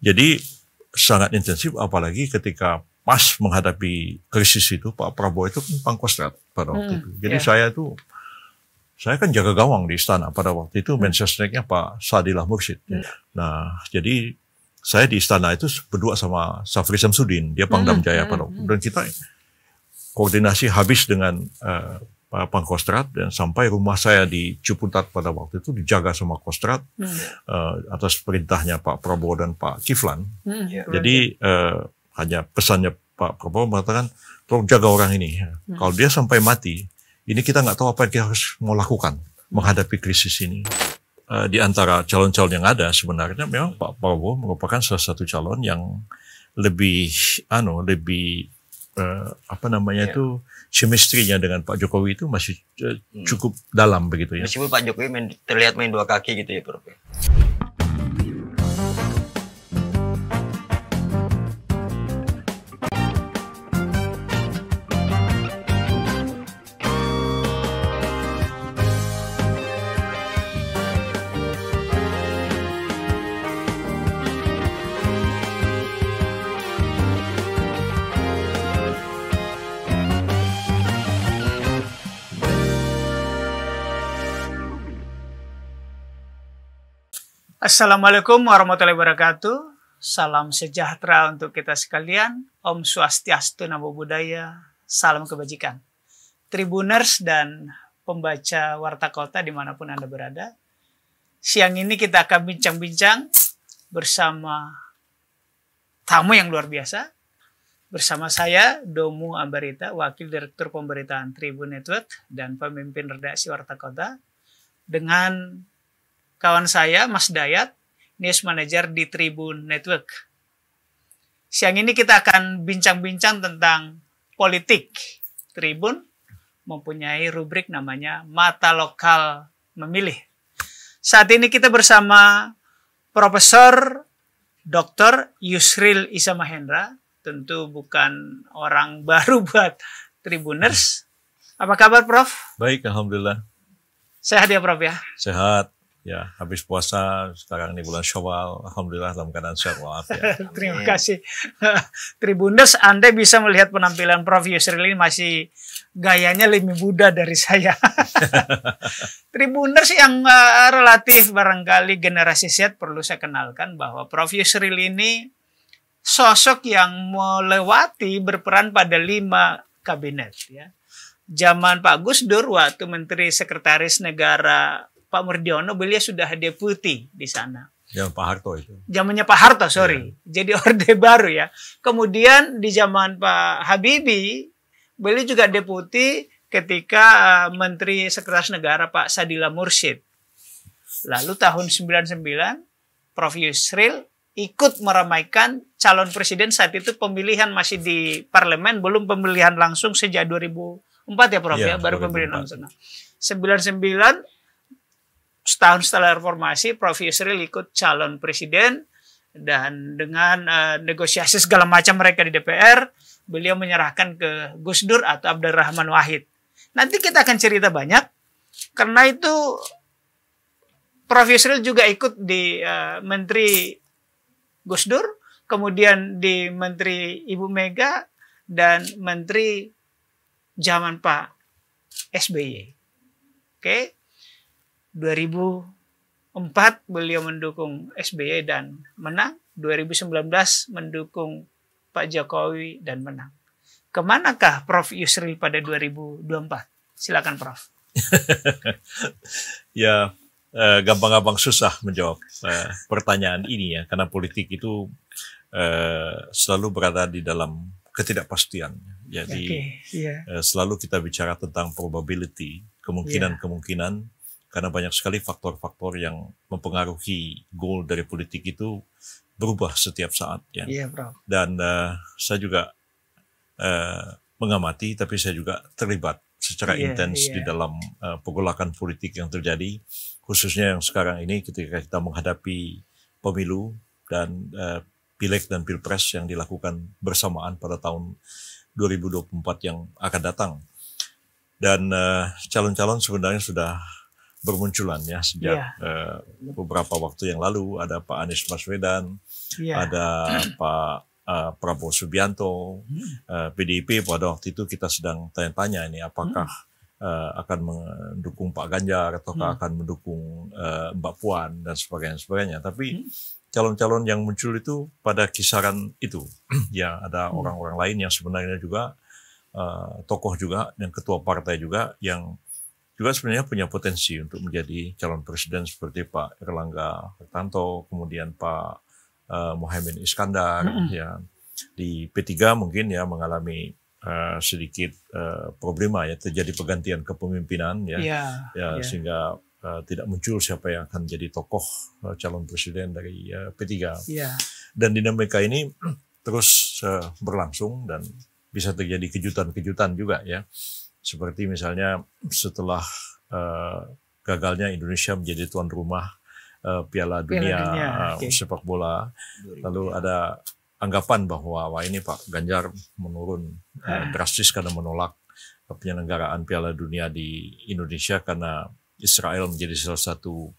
Jadi sangat intensif apalagi ketika pas menghadapi krisis itu Pak Prabowo itu kan pangkostrat pada waktu hmm, itu. Jadi yeah. saya tuh saya kan jaga gawang di istana pada waktu itu hmm. mensesneknya Pak Sadilah Mursyid. Hmm. Nah, jadi saya di istana itu berdua sama Safri Samsudin, dia Pangdam hmm, Jaya hmm, pada waktu. Hmm. Dan kita koordinasi habis dengan uh, Eh, pangkostrat dan sampai rumah saya di Ciputat pada waktu itu dijaga sama Kostrat hmm. uh, atas perintahnya Pak Prabowo dan Pak Kiflan. Hmm, yeah, Jadi uh, hanya pesannya Pak Prabowo mengatakan tolong jaga orang ini. Ya. Hmm. Kalau dia sampai mati, ini kita nggak tahu apa yang kita harus mau lakukan hmm. menghadapi krisis ini. Uh, di antara calon-calon yang ada sebenarnya memang Pak Prabowo merupakan salah satu calon yang lebih, ano, lebih uh, apa namanya yeah. itu chemistry-nya dengan Pak Jokowi itu masih eh, cukup hmm. dalam begitu ya. Meskipun Pak Jokowi terlihat main dua kaki gitu ya, Prof. Ya. Assalamualaikum warahmatullahi wabarakatuh. Salam sejahtera untuk kita sekalian. Om Swastiastu Namo Buddhaya. Salam kebajikan. Tribuners dan pembaca Warta Kota dimanapun Anda berada. Siang ini kita akan bincang-bincang bersama tamu yang luar biasa. Bersama saya, Domu Ambarita, Wakil Direktur Pemberitaan Tribun Network dan pemimpin redaksi Warta Kota. Dengan kawan saya Mas Dayat, News Manager di Tribun Network. Siang ini kita akan bincang-bincang tentang politik. Tribun mempunyai rubrik namanya Mata Lokal Memilih. Saat ini kita bersama Profesor Dr. Yusril Isamahendra, tentu bukan orang baru buat Tribuners. Apa kabar Prof? Baik, Alhamdulillah. Sehat ya Prof ya? Sehat. Ya, habis puasa sekarang ini bulan Syawal, alhamdulillah dalam keadaan sehat Ya. Terima kasih. Tribuners, Anda bisa melihat penampilan Prof Yusril ini masih gayanya lebih muda dari saya. Tribuners yang eh, relatif barangkali generasi Z perlu saya kenalkan bahwa Prof Yusril ini sosok yang melewati berperan pada lima kabinet ya. Zaman Pak Gus Dur waktu Menteri Sekretaris Negara Pak Murdiono beliau sudah deputi di sana. Ya Pak Harto itu. Zamannya Pak Harto, sorry. Ya. Jadi orde baru ya. Kemudian di zaman Pak Habibie, beliau juga deputi ketika eh, Menteri Sekretaris Negara Pak Sadila Mursid. Lalu tahun 99 Prof Yusril ikut meramaikan calon presiden saat itu pemilihan masih di parlemen belum pemilihan langsung sejak 2004 ya Prof ya, ya baru pemilihan langsung. 99 nah, setahun setelah reformasi Prof Yusril ikut calon presiden dan dengan uh, negosiasi segala macam mereka di DPR beliau menyerahkan ke Gus Dur atau Abdurrahman Wahid. Nanti kita akan cerita banyak karena itu Prof Yusril juga ikut di uh, Menteri Gus Dur, kemudian di Menteri Ibu Mega dan Menteri zaman Pak SBY. Oke. Okay? 2004 beliau mendukung SBY dan menang. 2019 mendukung Pak Jokowi dan menang. Kemanakah Prof Yusril pada 2024? Silakan Prof. ya eh, gampang-gampang susah menjawab eh, pertanyaan ini ya karena politik itu eh, selalu berada di dalam ketidakpastian jadi okay, iya. yeah. selalu kita bicara tentang probability kemungkinan-kemungkinan karena banyak sekali faktor-faktor yang mempengaruhi goal dari politik itu berubah setiap saat ya. yeah, bro. Dan uh, saya juga uh, mengamati tapi saya juga terlibat secara yeah, intens yeah. di dalam uh, pergolakan politik yang terjadi khususnya yang sekarang ini ketika kita menghadapi pemilu dan uh, pileg dan pilpres yang dilakukan bersamaan pada tahun 2024 yang akan datang dan calon-calon uh, calon -calon sebenarnya sudah bermunculan ya sejak yeah. Iya. beberapa waktu yang lalu ada Pak Anies Baswedan, yeah. ada Pak uh, Prabowo Subianto, hmm. uh, eh, PDIP pada waktu itu kita sedang tanya-tanya ini apakah hmm. uh, akan mendukung Pak Ganjar ataukah hmm. akan mendukung uh, Mbak Puan dan sebagainya sebagainya. Tapi hmm. calon-calon yang muncul itu pada kisaran itu ya ada hmm. orang-orang lain yang sebenarnya juga uh, tokoh juga dan ketua partai juga yang juga sebenarnya punya potensi untuk menjadi calon presiden seperti Pak Erlangga Hartanto, kemudian Pak uh, Mohaimin Iskandar, mm -hmm. ya di P3 mungkin ya mengalami uh, sedikit uh, problema ya terjadi pergantian kepemimpinan ya, yeah, ya yeah. sehingga uh, tidak muncul siapa yang akan jadi tokoh uh, calon presiden dari uh, P3. Yeah. Dan dinamika ini terus uh, berlangsung dan bisa terjadi kejutan-kejutan juga ya seperti misalnya setelah uh, gagalnya Indonesia menjadi tuan rumah uh, Piala Dunia, Piala Dunia. Eh, okay. sepak bola, lalu ada anggapan bahwa wah ini Pak Ganjar menurun uh, drastis karena menolak penyelenggaraan Piala Dunia di Indonesia karena Israel menjadi salah satu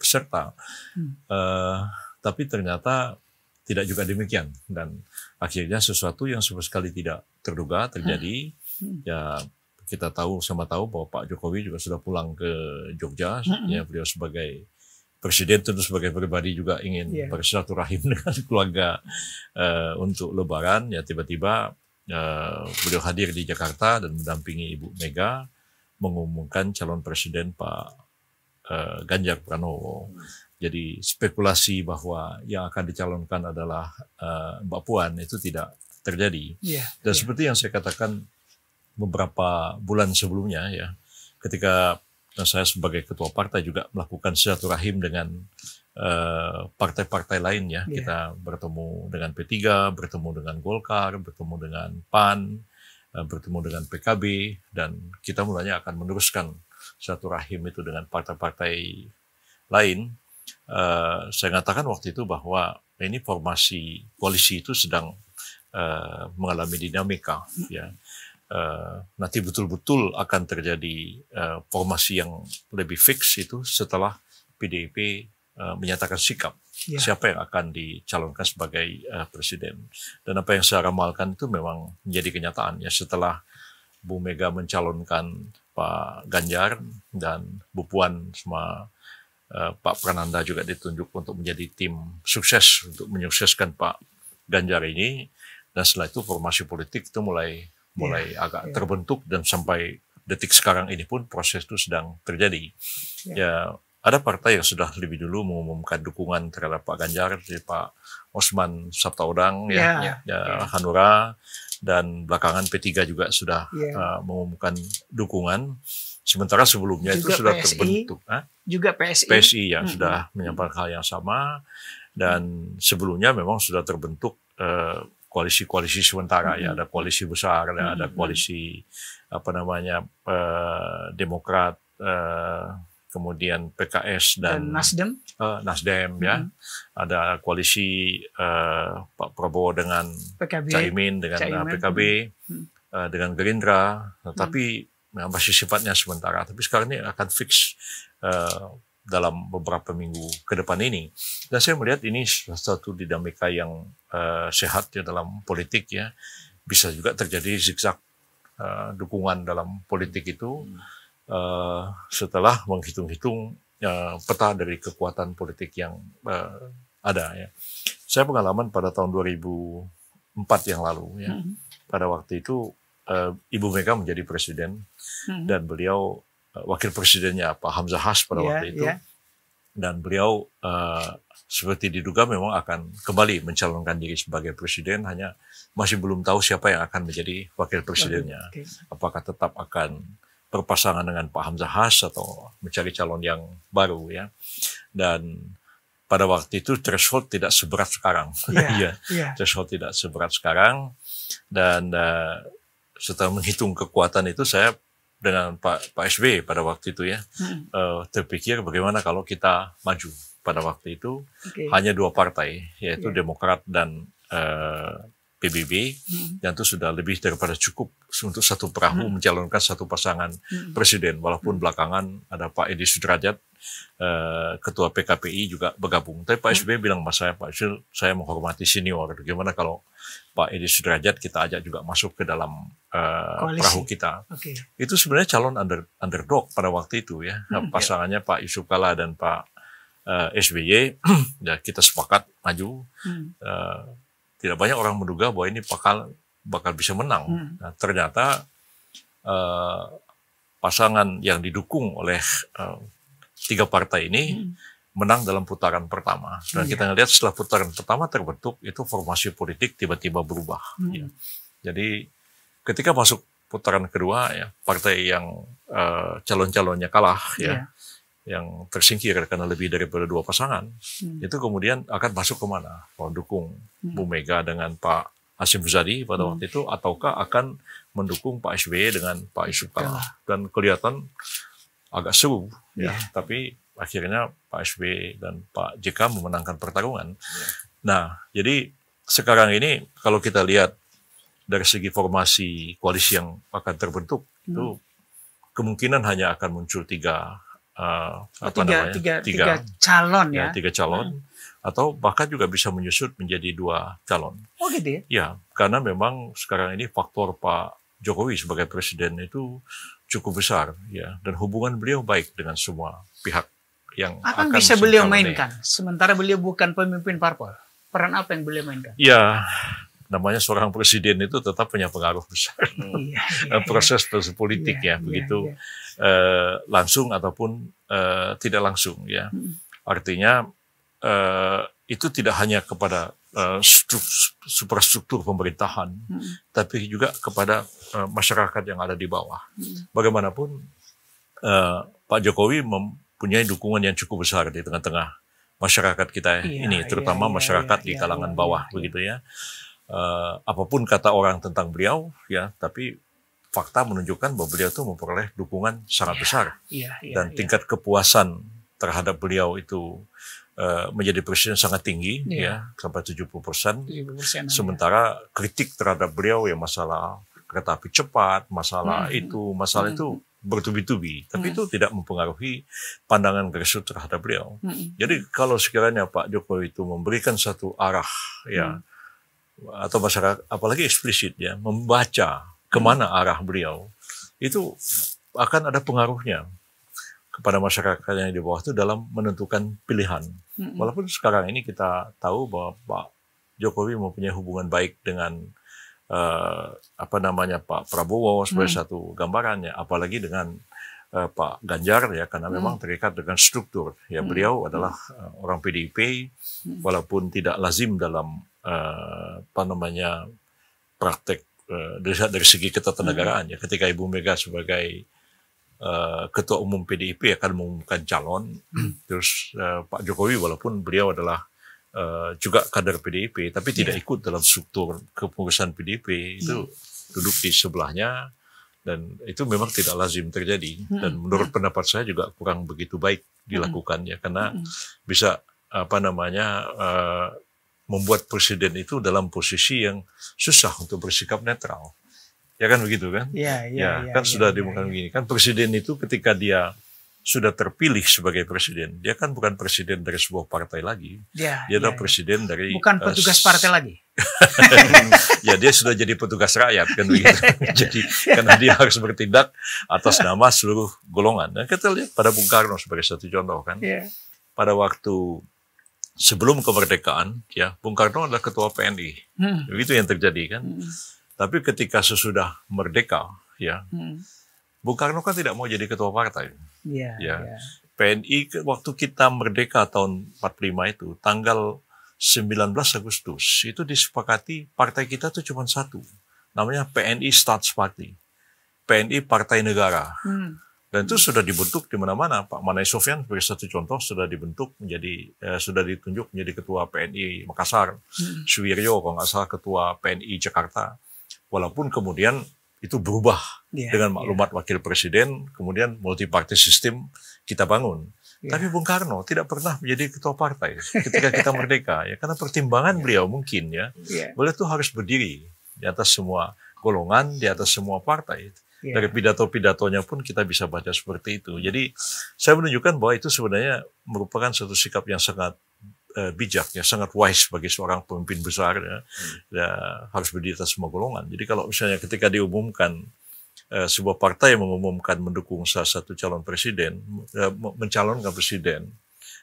peserta. Hmm. Uh, tapi ternyata tidak juga demikian dan akhirnya sesuatu yang sama sekali tidak terduga terjadi. Ah. Hmm. Ya kita tahu sama tahu bahwa Pak Jokowi juga sudah pulang ke Jogja, mm-hmm. ya beliau sebagai presiden tentu sebagai pribadi juga ingin yeah. bersilaturahim dengan keluarga uh, untuk Lebaran. Ya tiba-tiba uh, beliau hadir di Jakarta dan mendampingi Ibu Mega mengumumkan calon presiden Pak uh, Ganjar Pranowo. Mm. Jadi spekulasi bahwa yang akan dicalonkan adalah uh, Mbak Puan itu tidak terjadi. Yeah, Dan yeah. seperti yang saya katakan beberapa bulan sebelumnya ya ketika eh, saya sebagai ketua partai juga melakukan silaturahim dengan eh, partai-partai uh, lain ya. Yeah. Kita bertemu dengan P3, bertemu dengan Golkar, bertemu dengan PAN, uh, bertemu dengan PKB dan kita mulanya akan meneruskan rahim itu dengan partai-partai lain. Uh, saya katakan waktu itu bahwa ini formasi koalisi itu sedang uh, mengalami dinamika ya. Eh, nanti betul-betul akan terjadi uh, formasi yang lebih fix itu setelah PDIP uh, eh, menyatakan sikap ya. siapa yang akan dicalonkan sebagai uh, presiden dan apa yang saya ramalkan itu memang menjadi kenyataan ya setelah Bu Mega mencalonkan Pak Ganjar dan Bu Puan sama uh, Pak Prananda juga ditunjuk untuk menjadi tim sukses untuk menyukseskan Pak Ganjar ini dan setelah itu formasi politik itu mulai mulai yeah. agak yeah. terbentuk dan sampai detik sekarang ini pun proses itu sedang terjadi. Yeah. Ya ada partai yang sudah lebih dulu mengumumkan dukungan terhadap Pak Ganjar, seperti Pak Osman Sabtaudang yeah. ya, iya, ya yeah. Ya, Hanura, dan belakangan P3 juga sudah yeah. Iya. uh, mengumumkan dukungan. Sementara sebelumnya juga itu sudah PSI, terbentuk, ha? Eh? juga PSI, PSI yang hmm. sudah menyampaikan hal yang sama, dan sebelumnya memang sudah terbentuk. Uh, koalisi-koalisi sementara hmm. ya mm-hmm. ada koalisi besar ada hmm. ada mm-hmm. koalisi apa namanya uh, Demokrat uh, kemudian PKS dan, dan Nasdem uh, Nasdem hmm. ya mm-hmm. ada koalisi uh, Pak Prabowo dengan PKB. Caimin dengan Caimin. PKB hmm. uh, dengan Gerindra tetapi hmm. masih sifatnya sementara tapi sekarang ini akan fix uh, dalam beberapa minggu ke depan ini. Dan saya melihat ini satu dinamika yang uh, sehat ya dalam politik ya. Bisa juga terjadi zigzag uh, dukungan dalam politik itu uh, setelah menghitung-hitung uh, peta dari kekuatan politik yang uh, ada ya. Saya pengalaman pada tahun 2004 yang lalu ya. Hmm. Pada waktu itu uh, Ibu Mega menjadi presiden hmm. dan beliau Eh, wakil presidennya Pak Hamzah Has pada yeah, waktu itu. Yeah. Dan beliau uh, seperti diduga memang akan kembali mencalonkan diri sebagai presiden hanya masih belum tahu siapa yang akan menjadi wakil presidennya. Okay. Apakah tetap akan berpasangan dengan Pak Hamzah Has atau mencari calon yang baru ya. Dan pada waktu itu threshold tidak seberat sekarang. Iya. Yeah, yeah. Threshold tidak seberat sekarang dan uh, setelah menghitung kekuatan itu saya dengan Pak Pak SB pada waktu itu ya hmm. uh, terpikir bagaimana kalau kita maju pada waktu itu okay. hanya dua partai yaitu yeah. Demokrat dan uh, eh, PBB hmm. yang itu sudah lebih daripada cukup untuk satu perahu hmm. mencalonkan satu pasangan hmm. presiden walaupun belakangan ada Pak Edi Sudrajat uh, ketua PKPI juga bergabung. Tapi Pak SBY hmm. bilang sama saya, Pak Yusril, saya menghormati senior. Gimana kalau Pak Edi Sudrajat kita ajak juga masuk ke dalam uh, perahu kita. Okay. Itu sebenarnya calon under, underdog pada waktu itu ya. Hmm, ya. Pasangannya yeah. Pak Yusuf Kala dan Pak uh, eh, SBY, hmm. ya kita sepakat maju. Hmm. Uh, tidak banyak orang menduga bahwa ini bakal bakal bisa menang. Hmm. Nah, ternyata uh, pasangan yang didukung oleh uh, tiga partai ini hmm. menang dalam putaran pertama. Dan yeah. kita lihat setelah putaran pertama terbentuk itu formasi politik tiba-tiba berubah. Hmm. Ya. Jadi ketika masuk putaran kedua ya partai yang uh, calon-calonnya kalah yeah. ya iya. yang tersingkir karena lebih daripada dua pasangan hmm. itu kemudian akan masuk kemana mendukung hmm. Bu Mega dengan Pak hashim Muzadi pada hmm. waktu itu ataukah akan mendukung Pak SBY dengan Pak Yusuf Kala iya. dan kelihatan agak seru yeah. ya, iya. tapi akhirnya Pak SBY dan Pak JK memenangkan pertarungan. Yeah. Nah, jadi sekarang ini kalau kita lihat dari segi formasi koalisi yang akan terbentuk mm. itu kemungkinan hanya akan muncul tiga uh, oh, apa tiga, namanya tiga, tiga, tiga calon ya, ya tiga calon mm. atau bahkan juga bisa menyusut menjadi dua calon. Oh gitu ya? Ya, karena memang sekarang ini faktor Pak Jokowi sebagai presiden itu cukup besar ya dan hubungan beliau baik dengan semua pihak yang akan, akan bisa beliau mainkan ini. sementara beliau bukan pemimpin parpol peran apa yang beliau mainkan ya namanya seorang presiden itu tetap punya pengaruh besar iya, iya, iya. Eh, proses proses politik iya, ya iya, begitu iya. eh, langsung ataupun eh, tidak langsung ya artinya eh, itu tidak hanya kepada uh, suprastruktur pemerintahan, hmm. tapi juga kepada uh, masyarakat yang ada di bawah. Hmm. Bagaimanapun, uh, Pak Jokowi mempunyai dukungan yang cukup besar di tengah-tengah masyarakat kita ya, ini, iya, terutama ya, masyarakat ya, di iya, kalangan iya, bawah, begitu ya. Uh, apapun kata orang tentang beliau, ya, tapi fakta menunjukkan bahwa beliau itu memperoleh dukungan sangat besar dan tingkat kepuasan terhadap beliau itu Eh, menjadi presiden sangat tinggi yeah. ya sampai 70 persen. Sementara ya. kritik terhadap beliau ya masalah kereta api cepat, masalah hmm. itu, masalah hmm. itu bertubi-tubi, tapi hmm. itu tidak mempengaruhi pandangan grassroots terhadap beliau. Hmm. Jadi kalau sekiranya Pak Jokowi itu memberikan satu arah ya hmm. atau masyarakat apalagi eksplisit ya membaca kemana hmm. arah beliau itu akan ada pengaruhnya kepada masyarakat yang di bawah itu dalam menentukan pilihan. Mm-hmm. Walaupun sekarang ini kita tahu bahwa Pak Jokowi mempunyai hubungan baik dengan uh, apa namanya Pak Prabowo sebagai mm satu gambarannya, apalagi dengan uh, Pak Ganjar ya karena hmm. memang terikat dengan struktur ya mm. beliau hmm. adalah uh, orang PDIP hmm. walaupun tidak lazim dalam uh, apa namanya praktek uh, dari, dari segi ketatanegaraan mm. ya ketika Ibu Mega sebagai Eh, ketua umum PDIP akan mengumumkan calon. Terus eh, Pak Jokowi walaupun beliau adalah eh, juga kader PDIP, tapi tidak iya. ikut dalam struktur kepengurusan PDIP itu iya. duduk di sebelahnya dan itu memang tidak lazim terjadi dan menurut pendapat saya juga kurang begitu baik dilakukannya karena bisa apa namanya membuat presiden itu dalam posisi yang susah untuk bersikap netral. Ya kan begitu kan? Iya, iya. Ya, ya, kan ya, sudah ya, ya, ya, begini. Kan presiden itu ketika dia sudah terpilih sebagai presiden, dia kan bukan presiden dari sebuah partai lagi. Ya, dia ya, adalah ya. presiden dari bukan eh, petugas partai lagi. ya dia sudah jadi petugas rakyat kan ya, begitu. Ya, jadi karena dia harus bertindak atas nama seluruh golongan. Nah, kita lihat pada Bung Karno sebagai satu contoh kan. Ya. Pada waktu sebelum kemerdekaan, ya Bung Karno adalah ketua PNI. Hmm. Begitu yang terjadi kan. Hmm tapi ketika sesudah merdeka, ya, hmm. Bung Karno kan tidak mau jadi ketua partai. Iya, ya, ya. Ya. PNI waktu kita merdeka tahun 45 itu tanggal 19 Agustus itu disepakati partai kita tuh cuma satu. Namanya PNI Stats Party. PNI Partai Negara. Hmm. Dan itu sudah dibentuk di mana-mana. Pak Manai Sofyan sebagai satu contoh sudah dibentuk menjadi eh, sudah ditunjuk menjadi ketua PNI Makassar, hmm. Suwiryo kalau nggak salah ketua PNI Jakarta walaupun kemudian itu berubah yeah, dengan iya. maklumat yeah. wakil presiden, kemudian multi party system kita bangun. Yeah. Tapi Bung Karno tidak pernah menjadi ketua partai ketika kita merdeka, ya karena pertimbangan yeah. beliau mungkin ya, yeah. beliau tuh harus berdiri di atas semua golongan, di atas semua partai. Yeah. Dari pidato-pidatonya pun kita bisa baca seperti itu. Jadi saya menunjukkan bahwa itu sebenarnya merupakan satu sikap yang sangat uh, bijaknya, sangat wise bagi seorang pemimpin besar ya, hmm. ya harus berdiri atas semua golongan. Jadi kalau misalnya ketika diumumkan uh, sebuah partai yang mengumumkan mendukung salah satu calon presiden, uh, mencalonkan presiden,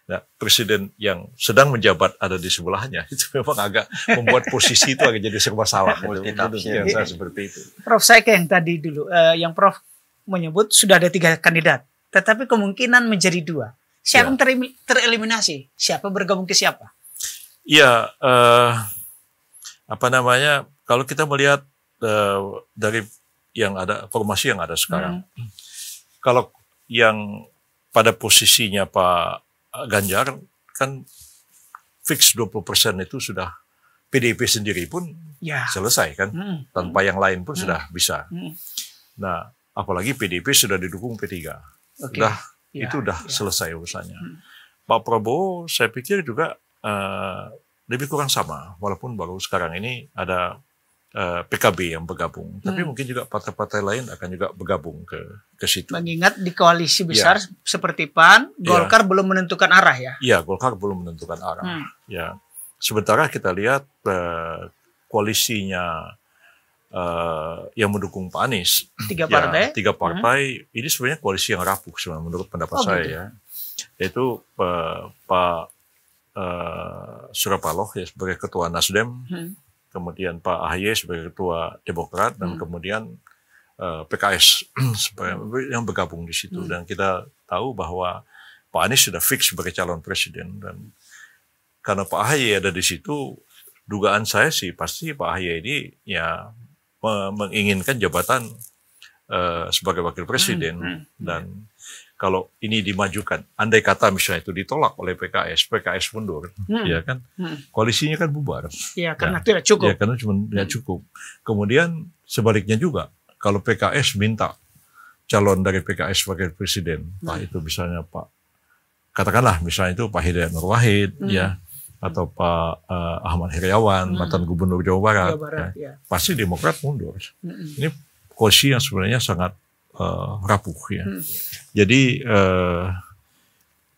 Nah, presiden yang sedang menjabat ada di sebelahnya itu memang agak membuat posisi itu agak jadi serba salah. saya seperti itu. Prof saya ke yang tadi dulu, uh, yang Prof menyebut sudah ada tiga kandidat, tetapi kemungkinan menjadi dua. Siapa iya. yang ter tereliminasi? Siapa bergabung ke siapa? Iya, uh, apa namanya? Kalau kita melihat uh, dari yang ada formasi yang ada sekarang, hmm. kalau yang pada posisinya Pak Ganjar kan fix 20% itu sudah PDIP sendiri pun ya. selesai kan, hmm. tanpa yang lain pun hmm. sudah bisa. Hmm. Nah, apalagi PDIP sudah didukung P3, okay. sudah ya, itu udah ya. selesai urusannya. Hmm. Pak Prabowo saya pikir juga uh, lebih kurang sama, walaupun baru sekarang ini ada uh, eh, PKB yang bergabung, tapi hmm. mungkin juga partai-partai lain akan juga bergabung ke ke situ. Mengingat di koalisi ya. besar ya. seperti PAN, ya. Golkar ya. belum menentukan arah ya? Iya, Golkar belum menentukan arah. Hmm. Ya, sementara kita lihat uh, koalisinya Eh, yang mendukung Pak Anies. Tiga ya, partai. Ya, tiga hmm. partai hmm. ini sebenarnya koalisi yang rapuh sebenarnya menurut pendapat oh, saya gitu. ya. Yaitu uh, Pak uh, eh, Surapaloh ya sebagai ketua Nasdem, hmm. kemudian Pak Ahy sebagai ketua Demokrat dan hmm. kemudian uh, PKS yang bergabung di situ hmm. dan kita tahu bahwa Pak Anies sudah fix sebagai calon presiden dan karena Pak Ahy ada di situ dugaan saya sih pasti Pak Ahy ini ya menginginkan jabatan uh, sebagai wakil presiden hmm, hmm. dan kalau ini dimajukan, andai kata misalnya itu ditolak oleh PKS, PKS mundur, kan, hmm. ya kan, hmm. koalisinya kan bubar. Iya, karena ya. Nah, tidak cukup. Iya, karena cuma tidak hmm. cukup. Kemudian sebaliknya juga, kalau PKS minta calon dari PKS sebagai presiden, hmm. Pak itu misalnya Pak, katakanlah misalnya itu Pak Hidayat Nur Wahid, ya. hmm. ya, atau Pak uh, Ahmad Heriawan hmm. mantan Gubernur Jawa Barat, Jawa ya. Barat ya. ya. pasti Demokrat mundur. Hmm. Ini koalisi yang sebenarnya sangat uh, rapuh ya. Hmm. Jadi uh,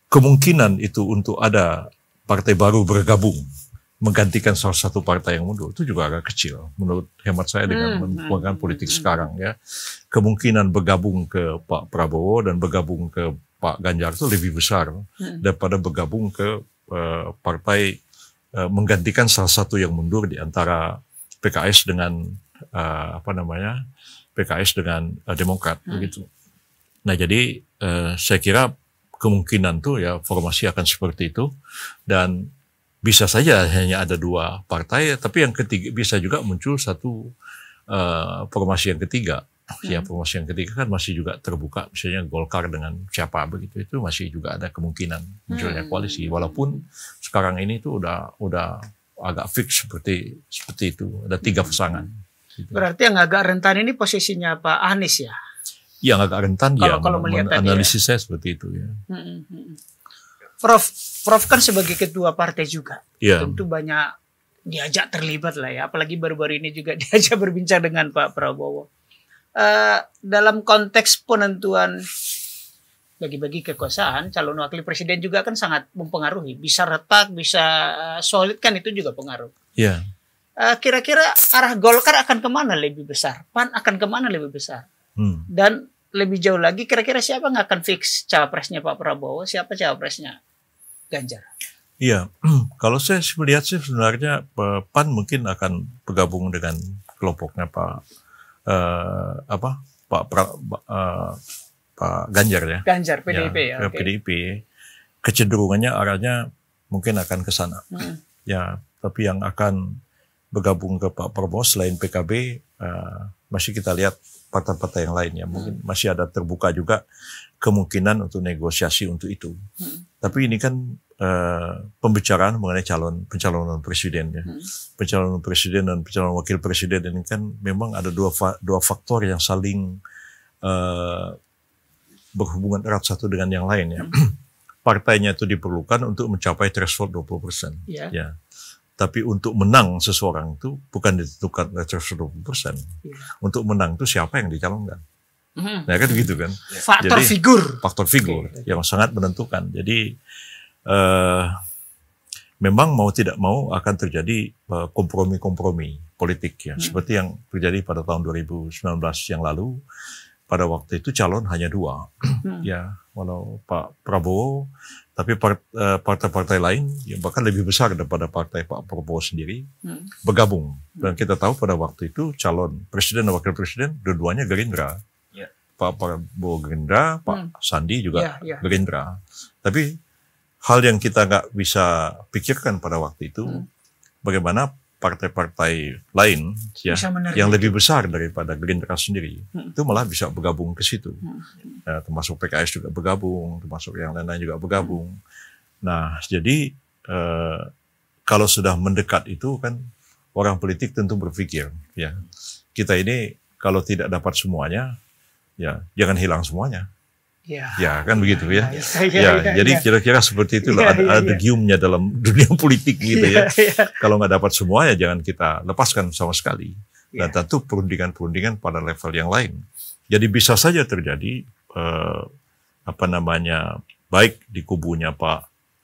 kemungkinan itu untuk ada partai baru bergabung menggantikan salah satu partai yang mundur itu juga agak kecil menurut hemat saya dengan hmm, menggunakan politik hmm. sekarang ya kemungkinan bergabung ke Pak Prabowo dan bergabung ke Pak Ganjar itu lebih besar hmm. daripada bergabung ke Eh, partai eh, menggantikan salah satu yang mundur di antara PKS dengan eh, apa namanya PKS dengan Demokrat hmm. begitu. Nah jadi saya kira kemungkinan tuh ya formasi akan seperti itu dan bisa saja hanya ada dua partai, tapi yang ketiga bisa juga muncul satu formasi yang ketiga ya poros yang ketiga kan masih juga terbuka misalnya Golkar dengan siapa begitu itu masih juga ada kemungkinan munculnya hmm. koalisi walaupun sekarang ini itu udah udah agak fix seperti seperti itu ada tiga hmm. pasangan gitu. berarti yang agak rentan ini posisinya Pak Anies ya yang agak rentan kalau, ya kalau melihat analisis ya. saya seperti itu ya hmm, Prof Prof kan sebagai ketua partai juga ya tentu banyak diajak terlibat lah ya apalagi baru-baru ini juga diajak berbincang dengan Pak Prabowo uh, dalam konteks penentuan bagi-bagi kekuasaan calon wakil presiden juga kan sangat mempengaruhi bisa retak bisa eh, solid kan itu juga pengaruh ya yeah. uh, kira-kira arah Golkar akan kemana lebih besar Pan akan kemana lebih besar hmm. dan lebih jauh lagi kira-kira siapa nggak akan fix cawapresnya Pak Prabowo siapa cawapresnya Ganjar Iya, kalau saya melihat sih sebenarnya eh, Pan mungkin akan bergabung dengan kelompoknya Pak uh, apa Pak pra, uh, Pak Ganjar ya. Ganjar PDIP ya, ya. ya okay. PDIP kecenderungannya arahnya mungkin akan ke sana. Hmm. Ya, tapi yang akan bergabung ke Pak Prabowo selain PKB uh, eh, masih kita lihat partai-partai yang lainnya mungkin hmm. masih ada terbuka juga kemungkinan untuk negosiasi untuk itu. Hmm. Tapi ini kan Eh, pembicaraan mengenai calon pencalonan presiden ya. Hmm. Pencalonan presiden dan pencalonan wakil presiden ini kan memang ada dua dua faktor yang saling uh, berhubungan erat satu dengan yang lain ya. Hmm. Partainya itu diperlukan untuk mencapai threshold 20%. Yeah. Ya. Tapi untuk menang seseorang itu bukan ditentukan threshold 20%. Yeah. Untuk menang itu siapa yang dicalonkan. Hmm. Nah kan begitu kan. Faktor Jadi, figur. Faktor figur okay. yang sangat menentukan. Jadi eh, memang mau tidak mau akan terjadi eh, kompromi-kompromi politik ya, hmm. seperti yang terjadi pada tahun 2019 yang lalu. Pada waktu itu calon hanya dua, hmm. ya walau Pak Prabowo, tapi eh, partai-partai lain yang bahkan lebih besar daripada partai Pak Prabowo sendiri hmm. bergabung. Hmm. Dan kita tahu pada waktu itu calon presiden dan wakil presiden dua-duanya Gerindra. Ya. Pak Prabowo Gerindra, Pak hmm. Sandi juga yeah, yeah. Gerindra. Tapi hal yang kita nggak bisa pikirkan pada waktu itu hmm. bagaimana partai-partai lain ya, yang lebih besar daripada Gerindra sendiri hmm. itu malah bisa bergabung ke situ hmm. ya, termasuk PKS juga bergabung termasuk yang lain-lain juga hmm. bergabung hmm. nah jadi eh, kalau sudah mendekat itu kan orang politik tentu berpikir ya kita ini kalau tidak dapat semuanya ya jangan hilang semuanya Ya, ya kan begitu ya. Ya, ya, ya, ya jadi kira-kira ya. seperti itu ya, ada, ya, giumnya dalam dunia politik gitu ya. ya. ya. Kalau nggak dapat semuanya jangan kita lepaskan sama sekali. Dan tentu perundingan-perundingan pada level yang lain. Jadi bisa saja terjadi eh, apa namanya baik di kubunya Pak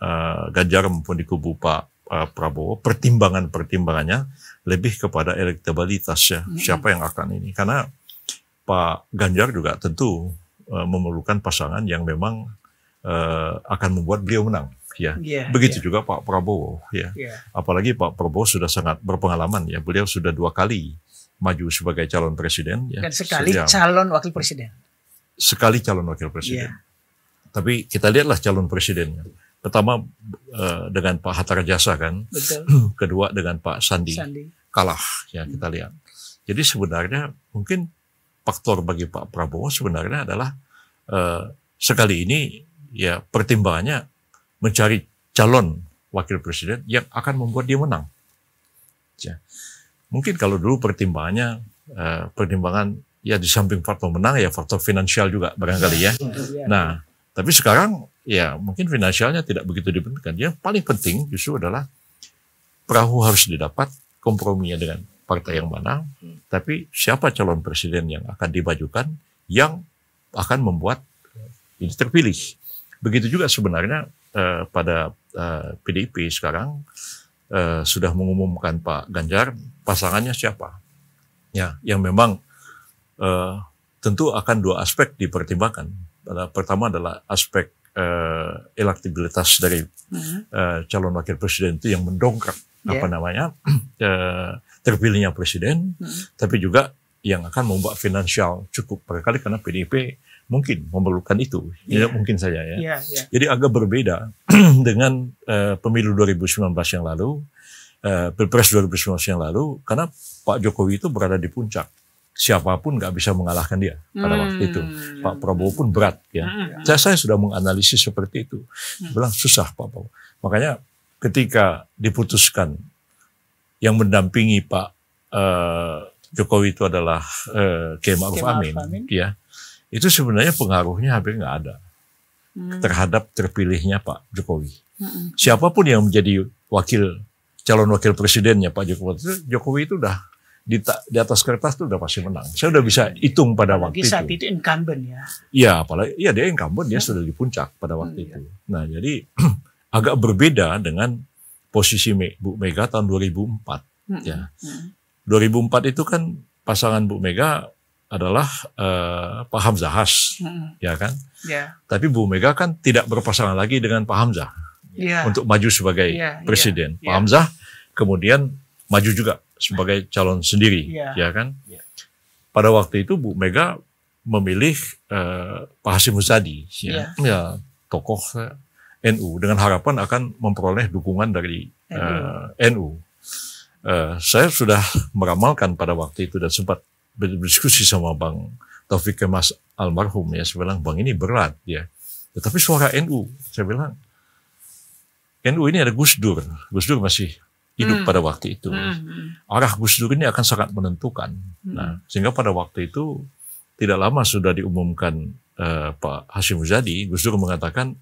eh, Ganjar maupun di kubu Pak eh, Prabowo pertimbangan-pertimbangannya lebih kepada elektabilitas ya. Siapa yang akan ini? Karena Pak Ganjar juga tentu Eh, memerlukan pasangan yang memang uh, akan membuat beliau menang ya. Yeah, Begitu yeah. juga Pak Prabowo ya. Yeah. Apalagi Pak Prabowo sudah sangat berpengalaman ya. Beliau sudah dua kali maju sebagai calon presiden ya. Dan sekali Sejam. calon wakil presiden. Sekali calon wakil presiden. Yeah. Tapi kita lihatlah calon presidennya. Pertama uh, dengan Pak Hatta Rajasa kan. Betul. Kedua dengan Pak Sandi. Sandi. Kalah ya kita lihat. Jadi sebenarnya mungkin faktor bagi Pak Prabowo sebenarnya adalah eh, sekali ini ya pertimbangannya mencari calon wakil presiden yang akan membuat dia menang. Ya. Mungkin kalau dulu pertimbangannya eh, pertimbangan ya di samping faktor menang ya faktor finansial juga barangkali ya. Nah, tapi sekarang ya mungkin finansialnya tidak begitu dipentingkan. Yang paling penting justru adalah perahu harus didapat komprominya dengan partai yang mana, hmm. tapi siapa calon presiden yang akan dibajukan, yang akan membuat eh, ini terpilih. Begitu juga sebenarnya eh, pada eh, PDIP sekarang eh, sudah mengumumkan Pak Ganjar pasangannya siapa, ya yang memang eh, tentu akan dua aspek dipertimbangkan. Pertama adalah aspek eh, elektabilitas dari hmm. eh, calon wakil presiden itu yang mendongkrak yeah. apa ya. namanya eh, terpilihnya presiden, hmm. tapi juga yang akan membuat finansial cukup berkali karena PDIP mungkin memerlukan itu, ya, yeah. tidak mungkin saja ya. Yeah, yeah. Jadi agak berbeda dengan uh, pemilu 2019 yang lalu, uh, pilpres 2019 yang lalu, karena Pak Jokowi itu berada di puncak. Siapapun nggak bisa mengalahkan dia pada hmm. waktu itu. Pak Prabowo pun berat ya. Hmm. Saya, saya sudah menganalisis seperti itu. Hmm. Bilang susah Pak Prabowo. Makanya ketika diputuskan yang mendampingi Pak uh, Jokowi itu adalah uh, Kiai Ma'ruf Amin, ya itu sebenarnya pengaruhnya hampir nggak ada hmm. terhadap terpilihnya Pak Jokowi. Hmm. Siapapun yang menjadi wakil calon wakil presidennya Pak Jokowi itu, Jokowi itu udah di, di atas kertas itu udah pasti menang. Saya udah bisa hitung pada apalagi waktu itu. saat itu incumbent ya. Iya, apalagi ya dia incumbent dia iya. sudah di puncak pada waktu hmm, itu. Iya. Nah, jadi agak berbeda dengan posisi Me, Bu Mega tahun 2004 hmm. ya. 2004 hmm. itu kan pasangan Bu Mega adalah uh, Pak Hamzah hmm. ya kan? Yeah. Tapi Bu Mega kan tidak berpasangan lagi dengan Pak Hamzah yeah. untuk maju sebagai yeah, ya. presiden. Yeah, Pak yeah. Hamzah kemudian maju juga sebagai calon sendiri, yeah. ya kan? Yeah. Pada waktu itu Bu Mega memilih uh, Pak Hasim Musadi, yeah. Ya. ya tokoh eh, NU dengan harapan akan memperoleh dukungan dari uh, eh, NU. Uh, eh, saya sudah meramalkan pada waktu itu dan sempat berdiskusi sama Bang Taufik Kemas almarhum ya, saya bilang Bang ini berat ya. Tetapi suara NU, saya bilang NU ini ada Gus Dur, Gus Dur masih hidup hmm. pada waktu itu. Hmm, hmm. Arah Gus Dur ini akan sangat menentukan. Hmm. Nah, sehingga pada waktu itu tidak lama sudah diumumkan uh, Pak Hasyim Muzadi, Gus Dur mengatakan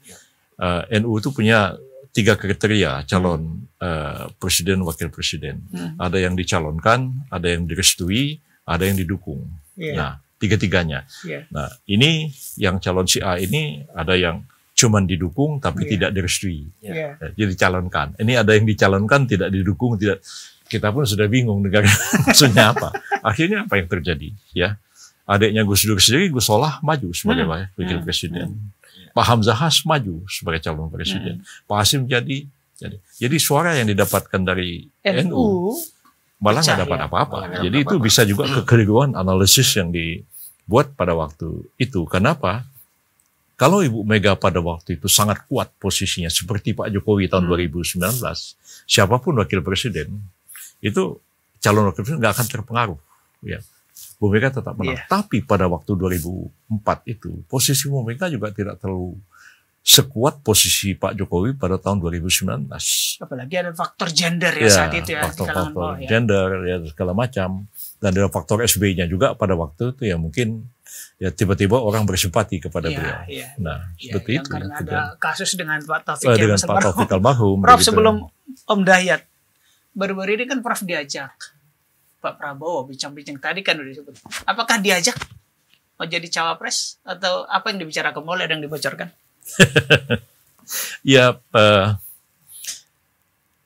uh, eh, NU itu punya tiga kriteria calon uh, presiden wakil presiden. Hmm. Ada yang dicalonkan, ada yang direstui, ada yang didukung. Yeah. Nah, tiga-tiganya. Yeah. Nah, ini yang calon si A ini ada yang cuman didukung tapi yeah. tidak direstui. Yeah. Iya. Yeah. Jadi calonkan Ini ada yang dicalonkan tidak didukung, tidak kita pun sudah bingung negara maksudnya apa. Akhirnya apa yang terjadi, ya? Adiknya Gus Dur sendiri Gus Solah maju sebagai hmm. wakil hmm. presiden. Hmm Pak Hamzah Has maju sebagai calon presiden. Hmm. Pak Hasim jadi, jadi. Jadi suara yang didapatkan dari NU, NU malah nggak dapat iya, apa-apa. Ya. Jadi apa -apa. itu bisa juga kekeliruan analisis yang dibuat pada waktu itu. Kenapa? Kalau Ibu Mega pada waktu itu sangat kuat posisinya seperti Pak Jokowi tahun hmm. 2019, siapapun wakil presiden itu calon wakil presiden nggak akan terpengaruh. Ya. Bu Mega tetap menang. Yeah. Tapi pada waktu 2004 itu posisi Bu Mega juga tidak terlalu sekuat posisi Pak Jokowi pada tahun 2019. Apalagi ada faktor gender ya, ya saat itu ya faktor, faktor bawah, ya. gender ya segala macam dan ada faktor SB-nya juga pada waktu itu ya mungkin ya tiba-tiba orang bersimpati kepada ya, beliau. Ya, nah, ya, seperti itu. Karena ya, ada kasus dengan Pak Taufik eh, dengan Pak Taufik almarhum. Prof begitu. sebelum Om Dahyat baru-baru ini kan Prof diajak Pak Prabowo bincang-bincang tadi kan udah disebut. Apakah diajak mau jadi cawapres atau apa yang dibicarakan boleh yang dibocorkan? ya, uh,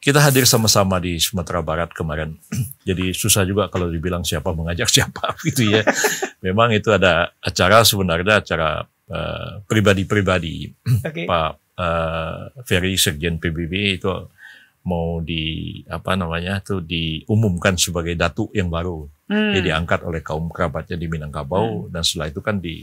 kita hadir sama-sama di Sumatera Barat kemarin. jadi susah juga kalau dibilang siapa mengajak siapa gitu ya. Memang itu ada acara sebenarnya acara eh, pribadi-pribadi uh, okay. Pak uh, Ferry Sekjen PBB itu mau di apa namanya tuh diumumkan sebagai datuk yang baru. Hmm. Ya diangkat oleh kaum kerabatnya di Minangkabau hmm. dan setelah itu kan di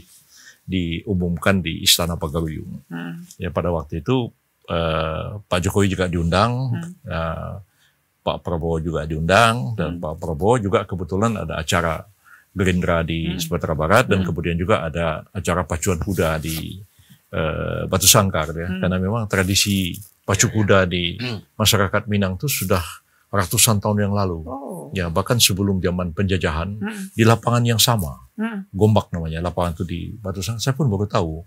diumumkan di Istana Pagaruyung. Hmm. Ya pada waktu itu eh, Pak Jokowi juga diundang, hmm. eh, Pak Prabowo juga diundang dan hmm. Pak Prabowo juga kebetulan ada acara Gerindra di hmm. Sumatera Barat dan hmm. kemudian juga ada acara pacuan kuda di eh, Batu Sangkar ya hmm. karena memang tradisi pacu kuda iya, iya. di hmm. masyarakat Minang itu sudah ratusan tahun yang lalu. Oh. Ya, bahkan sebelum zaman penjajahan hmm. di lapangan yang sama. Hmm. Gombak namanya, lapangan itu di Batu Sang. Saya pun baru tahu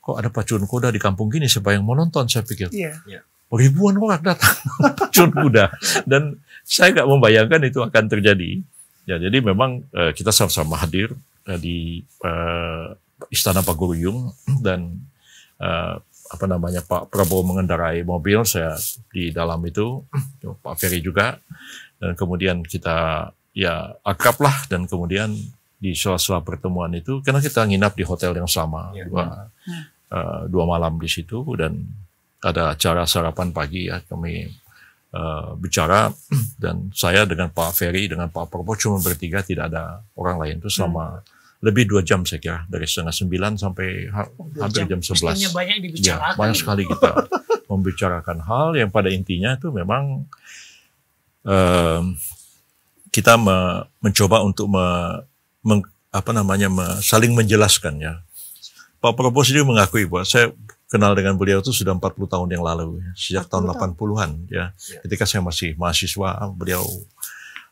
kok ada pacuan kuda di kampung gini siapa yang mau nonton saya pikir. Iya. Ribuan orang datang pacuan kuda dan saya nggak membayangkan itu akan terjadi. Ya, jadi memang eh, kita sama-sama hadir eh, di eh, Istana Paguyung dan apa namanya Pak Prabowo mengendarai mobil, saya di dalam itu Pak Ferry juga dan kemudian kita ya akrab lah dan kemudian di sela-sela pertemuan itu karena kita nginap di hotel yang sama ya, dua, ya. Uh, dua malam di situ dan ada acara sarapan pagi ya kami uh, bicara dan saya dengan Pak Ferry dengan Pak Prabowo cuma bertiga tidak ada orang lain itu sama. hmm lebih dua jam saya kira dari setengah sembilan sampai ha hampir jam, jam sebelas. Banyak iya, dibicarakan. Ya, banyak sekali kita membicarakan hal yang pada intinya itu memang um, kita me mencoba untuk me meng apa namanya me saling menjelaskan ya. Pak Prabowo sendiri mengakui bahwa saya kenal dengan beliau itu sudah 40 tahun yang lalu ya, sejak tahun 80-an ya. ya. Ketika saya masih mahasiswa, beliau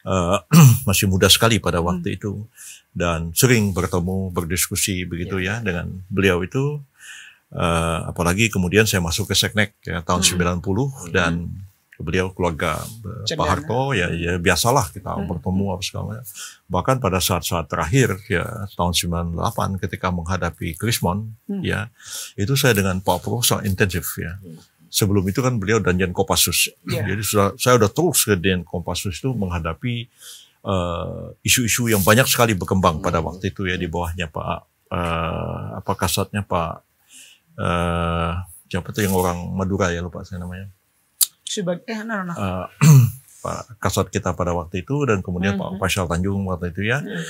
uh, masih muda sekali pada hmm. waktu hmm. itu dan sering bertemu berdiskusi begitu ya, ya dengan beliau itu uh, apalagi kemudian saya masuk ke Seknek ya, tahun hmm. 90 iya. dan beliau keluarga eh, Cendana. Pak Harto ya, ya biasalah kita hmm. bertemu apa segala bahkan pada saat-saat terakhir ya tahun 98 ketika menghadapi Krismon hmm. ya itu saya dengan Pak Pro sangat intensif ya hmm. sebelum itu kan beliau Danjen Kopassus yeah. jadi sudah, saya sudah terus ke Danjen Kopassus itu menghadapi isu eh, isu-isu yang banyak sekali berkembang hmm. pada waktu itu ya di bawahnya Pak uh, apa kasatnya Pak uh, siapa tuh yang orang Madura ya lupa saya namanya. eh, no, no. Uh, Pak kasat kita pada waktu itu dan kemudian hmm. Pak Faisal Tanjung waktu itu ya. Hmm.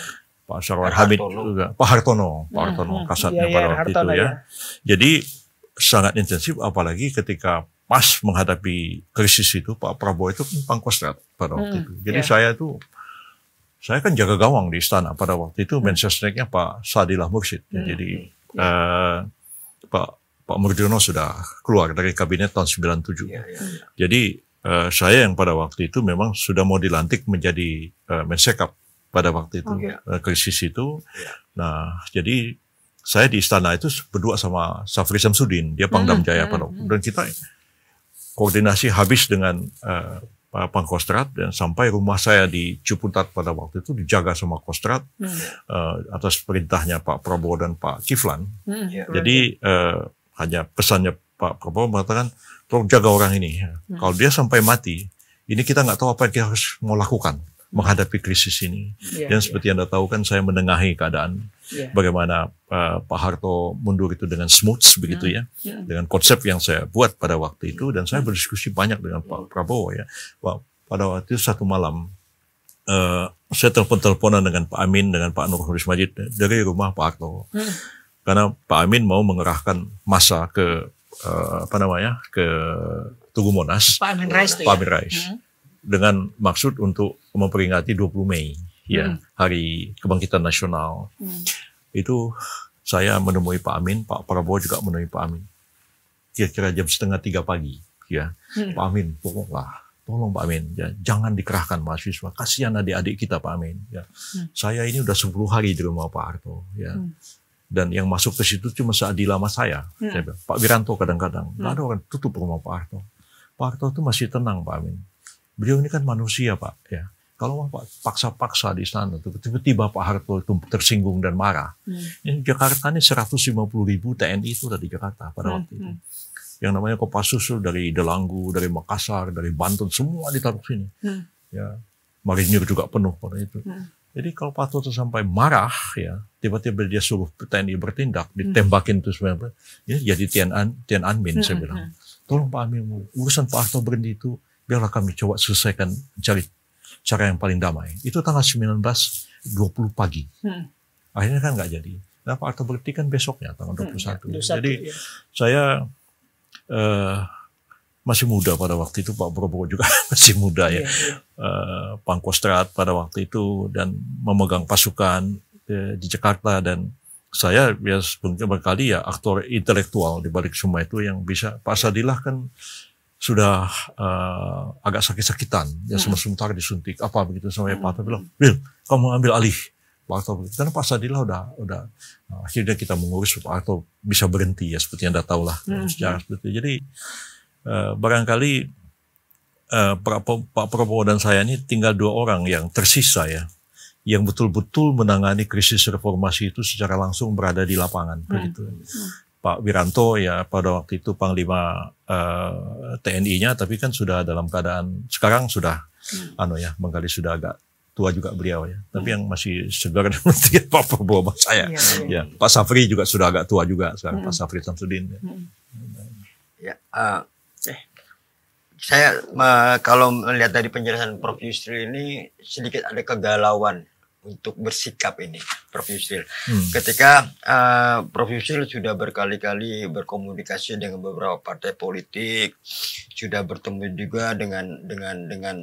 Pak Sarwar Hamid juga, Pak Hartono, Pak hmm, Hartono hmm. kasatnya ya, pada waktu Hartono itu ya. ya. Jadi sangat intensif apalagi ketika pas menghadapi krisis itu Pak Prabowo itu kan pangkostrat pada waktu hmm, itu. Jadi yeah. saya tuh saya kan jaga gawang di istana pada waktu itu mensesneknya hmm. Pak Sadilah Mursid ya, Hmm. Jadi ya. eh, Pak Pak Murdiono sudah keluar dari kabinet tahun 97. Ya, iya, iya. Jadi eh, saya yang pada waktu itu memang sudah mau dilantik menjadi eh, mensekap pada waktu itu okay. Oh, iya. eh, krisis itu. Ya. Nah, jadi saya di istana itu berdua sama Safri Samsudin, dia Pangdam hmm, Jaya hmm, pada waktu. Dan kita koordinasi habis dengan uh, Eh, pangkostrat dan sampai rumah saya di Ciputat pada waktu itu dijaga sama Kostrat hmm. uh, atas perintahnya Pak Prabowo dan Pak Kiflan. Hmm, yeah. Jadi uh, hanya pesannya Pak Prabowo mengatakan tolong jaga orang ini. Hmm. Kalau dia sampai mati, ini kita nggak tahu apa yang kita harus mau lakukan menghadapi krisis ini. Yeah, Dan iya. seperti yeah. Anda tahu kan saya menengahi keadaan yeah. bagaimana uh, Pak Harto mundur itu dengan smooth iya, begitu ya, yeah. dengan konsep yang saya buat pada waktu itu dan saya iya. berdiskusi banyak dengan Pak Prabowo ya. Pada waktu itu satu malam uh, saya telepon-teleponan dengan Pak Amin dengan Pak Nur Nurholis Majid dari rumah Pak Harto. Yeah. Karena Pak Amin mau mengerahkan masa ke uh, apa namanya? ke Tugu Monas. Pak Amin Rais. Pak ya? Amin Rais. Ya? Hmm dengan maksud untuk memperingati 20 Mei ya hmm. hari kebangkitan nasional hmm. itu saya menemui Pak Amin Pak Prabowo juga menemui Pak Amin kira-kira jam setengah tiga pagi ya hmm. Pak Amin pokoklah tolong Pak Amin ya jangan dikerahkan mahasiswa kasihan adik-adik kita Pak Amin ya hmm. saya ini udah 10 hari di rumah Pak Harto ya hmm. dan yang masuk ke situ cuma saat di lama saya hmm. saya bilang Pak Wiranto kadang-kadang nggak -kadang, hmm. ada orang tutup rumah Pak Harto Pak Harto itu masih tenang Pak Amin Beliau ini kan manusia Pak. Ya. Kalau Pak paksa-paksa di sana, tiba-tiba Pak Harto itu tersinggung dan marah. Hmm. Jakarta ini 150 ribu TNI itu dari Jakarta pada hmm. waktu itu. Hmm. Yang namanya Kopassus dari Delanggu, dari Makassar, dari Banten, semua ditaruh sini. Hmm. Ya, marinir juga penuh pada itu. Hmm. Jadi kalau Pak Toto sampai marah ya, tiba-tiba dia suruh TNI bertindak, hmm. ditembakin itu sebenarnya, ya jadi Tian An, Tian Anmin hmm. saya hmm, bilang. Tolong Pak Amin, urusan Pak Harto berhenti itu biarlah kami coba selesaikan cari cara yang paling damai. Itu tanggal 19, 20 pagi. Hmm. Akhirnya kan nggak jadi. Nah, Pak Arto berhenti kan besoknya, tanggal 21. Hmm, ya, 21 jadi ya. saya uh, masih muda pada waktu itu, Pak Prabowo juga masih muda ya. ya, Uh, iya. eh, Pangkostrat pada waktu itu dan memegang pasukan uh, di Jakarta dan saya ya, biasanya berkali ya aktor intelektual di balik semua itu yang bisa Pak iya. Sadilah kan sudah uh, agak sakit-sakitan ya hmm. sementara disuntik apa begitu sama hmm. Pak Ata bilang Bill kamu ambil alih Pak Arto karena Pak Sadila udah udah nah, akhirnya kita mengurus Pak Arto bisa berhenti ya seperti yang anda tahu lah hmm. hmm. sejarah seperti itu jadi uh, barangkali uh, Pak Prabowo dan saya ini tinggal dua orang yang tersisa ya yang betul-betul menangani krisis reformasi itu secara langsung berada di lapangan hmm. begitu. Hmm. Pak Wiranto ya pada waktu itu Panglima uh, eh, TNI-nya, tapi kan sudah dalam keadaan sekarang sudah hmm. anu ya menggali sudah agak tua juga beliau ya. Tapi hmm. yang masih segar seperti Pak Prabowo saya. Ya, ya. ya, Pak Safri juga sudah agak tua juga sekarang hmm. Pak Safri Samsudin. Ya, hmm. ya uh, eh, saya uh, kalau melihat dari penjelasan Prof Yusri ini sedikit ada kegalauan untuk bersikap ini, Prof Yusril. Hmm. Ketika uh, Prof Yusril sudah berkali-kali berkomunikasi dengan beberapa partai politik, sudah bertemu juga dengan dengan dengan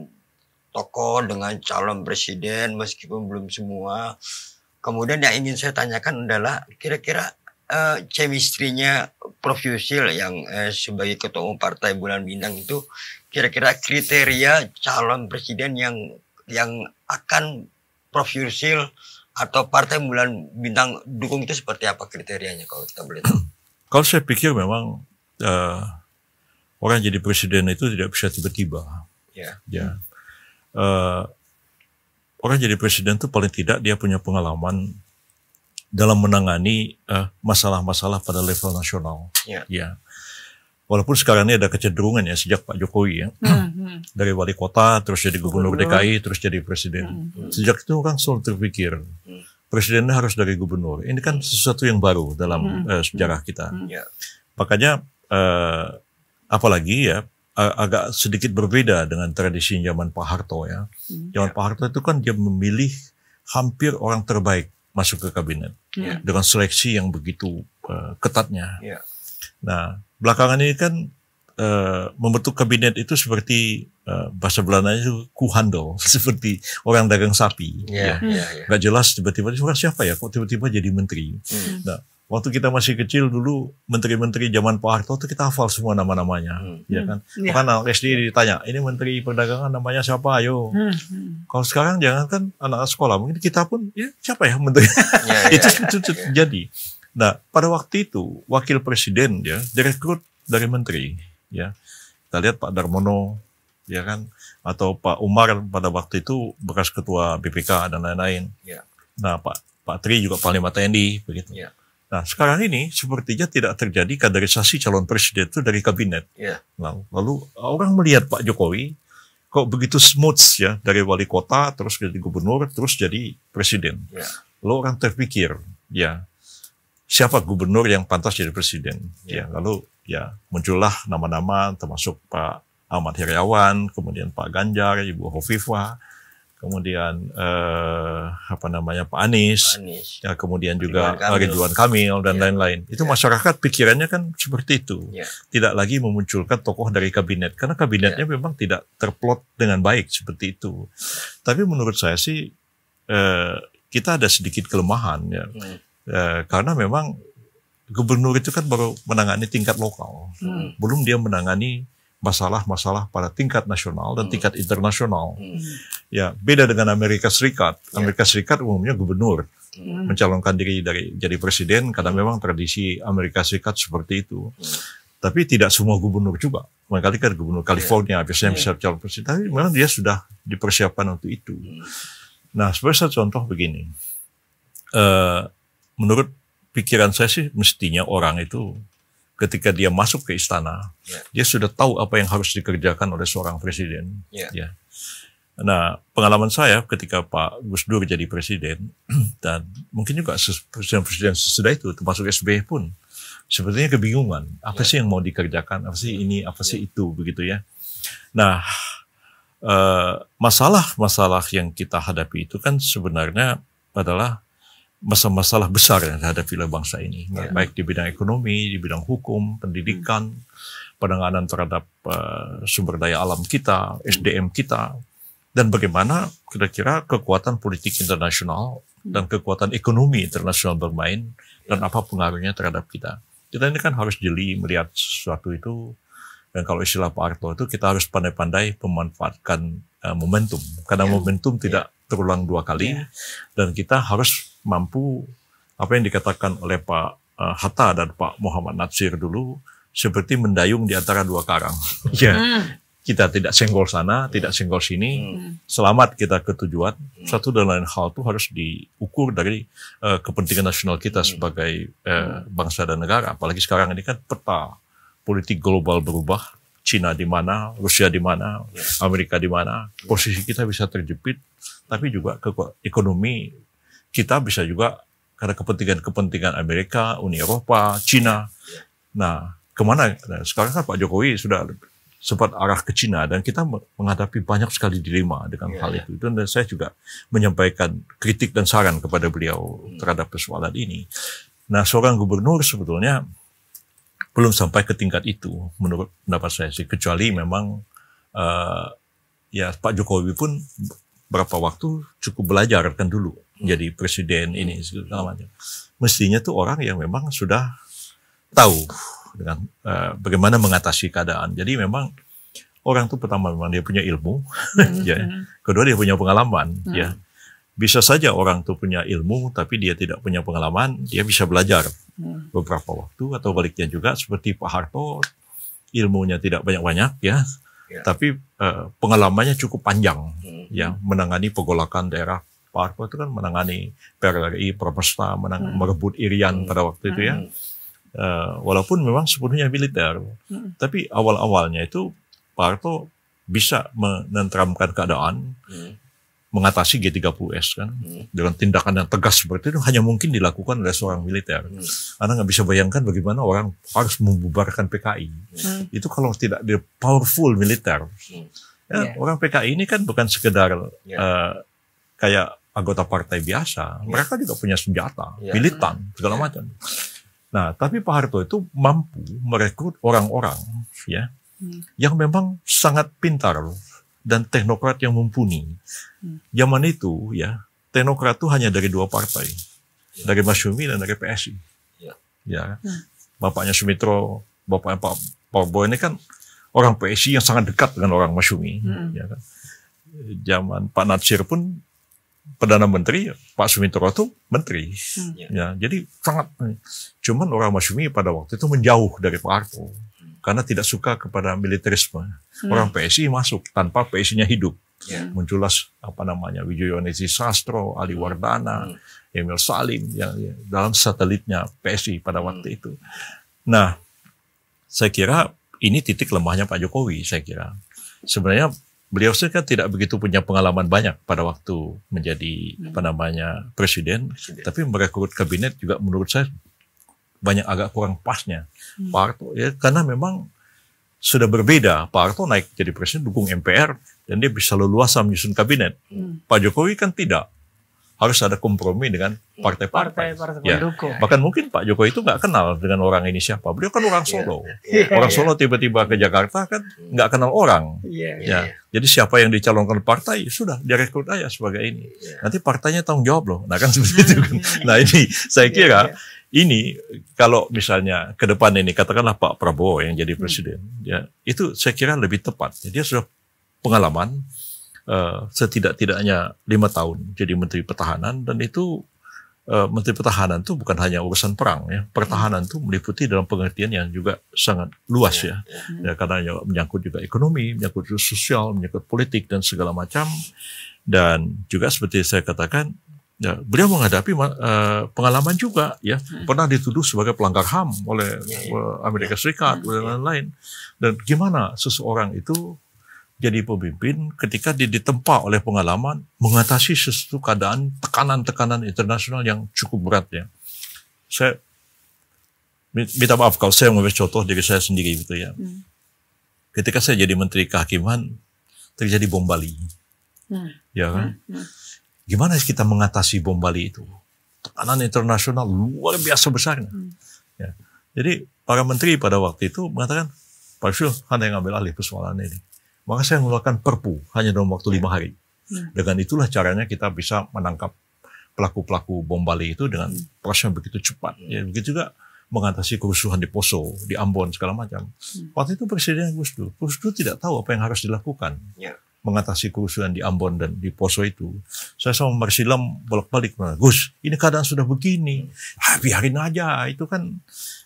tokoh, dengan calon presiden, meskipun belum semua. Kemudian yang ingin saya tanyakan adalah kira-kira uh, chemistry-nya Prof Yusril yang uh, sebagai ketua umum Partai Bulan Bintang itu kira-kira kriteria calon presiden yang yang akan Prof Yusil atau partai bulan bintang dukung itu seperti apa kriterianya kalau kita boleh tahu? Kalau saya pikir memang uh, orang jadi presiden itu tidak bisa tiba-tiba. Yeah. ya. Uh, orang jadi presiden itu paling tidak dia punya pengalaman dalam menangani eh, masalah-masalah uh, pada level nasional. Yeah. ya. ya walaupun sekarang ini ada kecenderungan ya sejak Pak Jokowi ya hmm. hmm. dari wali kota terus jadi gubernur DKI terus jadi presiden hmm. hmm. sejak itu orang selalu terpikir hmm. presidennya harus dari gubernur ini kan sesuatu yang baru dalam hmm. uh, sejarah kita hmm. Ya. makanya uh, apalagi ya uh, agak sedikit berbeda dengan tradisi zaman Pak Harto ya hmm. zaman Pak Harto itu kan dia memilih hampir orang terbaik masuk ke kabinet hmm. dengan seleksi yang begitu uh, ketatnya yeah Nah, belakangan ini kan uh, membentuk kabinet itu seperti uh, bahasa Belanda itu kuhandel, seperti orang dagang sapi. Yeah, ya. yeah, yeah. Gak jelas tiba-tiba orang siapa ya kok tiba-tiba jadi menteri. Mm. Nah, waktu kita masih kecil dulu menteri-menteri zaman Pak Harto itu kita hafal semua nama-namanya, mm. ya kan? Hmm. Yeah. Karena anak SD ditanya, ini menteri perdagangan namanya siapa? Ayo. Mm. Kalau sekarang jangan kan anak sekolah, mungkin kita pun ya, siapa ya menteri? Yeah, iya, yeah, itu yeah, yeah. Iya. jadi. Yeah. Nah, pada waktu itu wakil presiden ya direkrut dari menteri ya. Kita lihat Pak Darmono ya kan atau Pak Umar pada waktu itu bekas ketua BPK dan lain-lain. Ya. Nah, Pak Pak Tri juga panglima TNI begitu. Ya. Nah, sekarang ini sepertinya tidak terjadi kaderisasi calon presiden itu dari kabinet. Ya. Lalu, nah, lalu orang melihat Pak Jokowi kok begitu smooth ya dari wali kota terus jadi gubernur terus jadi presiden. Ya. Lalu orang terpikir ya siapa gubernur yang pantas jadi presiden. Ya. ya, lalu ya muncullah nama-nama termasuk Pak Ahmad Heriawan, kemudian Pak Ganjar, Ibu Hovifa, kemudian eh, apa namanya Pak Anies, Pak Anies. Ya, kemudian juga Ridwan Kamil, Kamil dan ya. lain-lain. Ya. Itu ya. masyarakat pikirannya kan seperti itu. Ya. Tidak lagi memunculkan tokoh dari kabinet karena kabinetnya ya. memang tidak terplot dengan baik seperti itu. Tapi menurut saya sih eh, kita ada sedikit kelemahan ya. Hmm E, karena memang gubernur itu kan baru menangani tingkat lokal, hmm. belum dia menangani masalah-masalah pada tingkat nasional dan hmm. tingkat internasional. Hmm. Ya, beda dengan Amerika Serikat. Ya. Amerika yeah. Serikat umumnya gubernur hmm. mencalonkan diri dari jadi presiden karena hmm. memang tradisi Amerika Serikat seperti itu. Hmm. Tapi tidak semua gubernur juga. Mengkali kan gubernur ya. California yeah. biasanya yeah. bisa calon presiden, tapi memang dia sudah dipersiapkan untuk itu. Hmm. Nah, sebagai contoh begini. Uh, menurut pikiran saya sih mestinya orang itu ketika dia masuk ke istana, yeah. dia sudah tahu apa yang harus dikerjakan oleh seorang presiden. Yeah. Ya. Nah, pengalaman saya ketika Pak Gus Dur jadi presiden dan mungkin juga presiden-presiden sesudah itu, termasuk SBY pun, sepertinya kebingungan apa yeah. sih yang mau dikerjakan, apa sih ya. ini, apa sih ya. itu, begitu ya. Nah, eh, masalah-masalah yang kita hadapi itu kan sebenarnya adalah masalah-masalah besar yang dihadapi oleh bangsa ini, yeah. baik di bidang ekonomi, di bidang hukum, pendidikan, mm. penanganan terhadap uh, sumber daya alam kita, SDM kita, dan bagaimana kira-kira kekuatan politik internasional hmm. dan kekuatan ekonomi internasional bermain dan apa pengaruhnya terhadap kita. Kita ini kan harus jeli melihat sesuatu itu dan kalau istilah Pak Arto itu kita harus pandai-pandai memanfaatkan uh, momentum karena yeah. momentum ya. tidak terulang dua kali yeah. dan kita harus mampu apa yang dikatakan oleh Pak eh, Hatta dan Pak Muhammad Natsir dulu seperti mendayung di antara dua karang. ya. Yeah. Mm. Kita tidak senggol sana, tidak senggol sini. Hmm. Selamat kita ke tujuan. Hmm. Satu dan lain hal itu harus diukur dari uh, kepentingan nasional kita hmm. sebagai uh, bangsa dan negara. Apalagi sekarang ini kan peta politik global berubah. Cina di mana, Rusia di mana, Amerika di mana. Posisi kita bisa terjepit tapi juga ke ekonomi kita bisa juga karena kepentingan-kepentingan Amerika, Uni Eropa, Cina. Nah, kemana? Nah, sekarang kan Pak Jokowi sudah sempat arah ke Cina dan kita menghadapi banyak sekali dilema dengan yeah. hal iya. itu. Dan saya juga menyampaikan kritik dan saran kepada beliau iya. terhadap persoalan ini. Nah, seorang gubernur sebetulnya belum sampai ke tingkat itu menurut pendapat saya sih kecuali memang uh, ya Pak Jokowi pun berapa waktu cukup belajar kan dulu hmm. jadi presiden ini hmm. segala macam. Mestinya tuh orang yang memang sudah tahu dengan uh, bagaimana mengatasi keadaan. Jadi memang orang tuh pertama memang dia punya ilmu, hmm. ya. Hmm. Kedua dia punya pengalaman, ya. Bisa saja orang tuh punya ilmu tapi dia tidak punya pengalaman, dia bisa belajar beberapa waktu atau baliknya juga seperti Pak Harto ilmunya tidak banyak-banyak ya, ya. tapi uh, pengalamannya cukup panjang hmm. ya menangani pergolakan daerah Papua itu kan menangani PRRI, Propersta, menang, hmm. merebut Irian hmm. pada waktu itu ya. Hmm. Uh, walaupun memang sepenuhnya militer, hmm. tapi awal-awalnya itu Pak Arto bisa menenteramkan keadaan, hmm mengatasi G30S kan hmm. dengan tindakan yang tegas seperti itu hanya mungkin dilakukan oleh seorang militer. Hmm. Anda nggak bisa bayangkan bagaimana orang harus membubarkan PKI. Hmm. Itu kalau tidak di powerful militer. Hmm. Ya, yeah. Orang PKI ini kan bukan sekedar yeah. uh, kayak anggota partai biasa. Yeah. Mereka juga punya senjata, yeah. militan segala macam. Nah, tapi Pak Harto itu mampu merekrut orang-orang ya hmm. yang memang sangat pintar dan teknokrat yang mumpuni. Hmm. Zaman itu ya, teknokrat itu hanya dari dua partai. Ya. Dari Mas Yumi dan dari PSI. Ya. ya. Hmm. Bapaknya Sumitro, bapaknya Pak Prabowo ini kan orang PSI yang sangat dekat dengan orang Mas Yumi. Hmm. Ya kan? Zaman Pak Natsir pun Perdana Menteri, Pak Sumitro itu menteri. Hmm. Ya, ya jadi sangat. Cuman orang Mas Yumi pada waktu itu menjauh dari Pak Harto karena tidak suka kepada militerisme. Hmm. Orang PSI masuk tanpa PSI-nya hidup. Yeah. Muncullah apa namanya Wijoyonisasi Sastro, Ali hmm. Wardana, hmm. Emil Salim yang ya, dalam satelitnya PSI pada hmm. waktu hmm. itu. Nah, saya kira ini titik lemahnya Pak Jokowi. Saya kira sebenarnya beliau sendiri kan tidak begitu punya pengalaman banyak pada waktu menjadi hmm. apa namanya presiden, presiden. tapi merekrut kabinet juga menurut saya banyak agak kurang pasnya hmm. Pak Harto ya karena memang sudah berbeda Pak Harto naik jadi presiden dukung MPR dan dia bisa leluasa menyusun kabinet hmm. Pak Jokowi kan tidak harus ada kompromi dengan iya. partai-partai. Ya. Bahkan mungkin Pak Jokowi itu nggak kenal dengan orang ini siapa. Beliau kan orang iya. Solo. Yeah. Orang iya. Solo tiba-tiba ke Jakarta kan nggak kenal orang. Yeah. Ya. Jadi siapa yang dicalonkan partai ya sudah direkrut aja sebagai ini. Nanti partainya tanggung jawab loh. Nah kan hmm. seperti itu kan. Nah ini saya kira ini kalau misalnya ke depan ini katakanlah Pak Prabowo yang jadi hmm. presiden, hmm. ya itu saya kira lebih tepat. Ya, dia sudah pengalaman uh, setidak-tidaknya lima tahun jadi Menteri Pertahanan dan itu uh, Menteri Pertahanan itu bukan hanya urusan perang ya. Pertahanan itu meliputi dalam pengertian yang juga sangat luas ya, hmm. ya karena menyangkut juga ekonomi, menyangkut sosial, menyangkut politik dan segala macam. Dan juga seperti saya katakan Ya, beliau menghadapi uh, pengalaman juga ya hmm. pernah dituduh sebagai pelanggar HAM oleh eh, Amerika Serikat hmm. dan lain-lain dan gimana seseorang itu jadi pemimpin ketika ditempa oleh pengalaman mengatasi sesuatu keadaan tekanan-tekanan internasional yang cukup berat ya saya minta maaf kalau saya mengambil contoh dari saya sendiri gitu ya hmm. ketika saya jadi menteri kehakiman terjadi bom Bali hmm. ya kan hmm. hmm. Gimana kita mengatasi bom Bali itu? Tekanan internasional luar biasa besarnya. Hmm. Ya. Jadi para menteri pada waktu itu mengatakan, Pak Yusuf hanya yang ambil alih persoalan ini. Maka saya mengeluarkan perpu hanya dalam waktu lima hari. Hmm. Dengan itulah caranya kita bisa menangkap pelaku-pelaku bom Bali itu dengan hmm. proses yang begitu cepat. Ya, begitu juga mengatasi kerusuhan di Poso, di Ambon, segala macam. Hmm. Waktu itu Presiden Gus Dur, Gus Dur tidak tahu apa yang harus dilakukan. Ya mengatasi kerusuhan di Ambon dan di Poso itu, saya sama Marsilam bolak-balik, Gus, ini keadaan sudah begini, ah, biarin aja, itu kan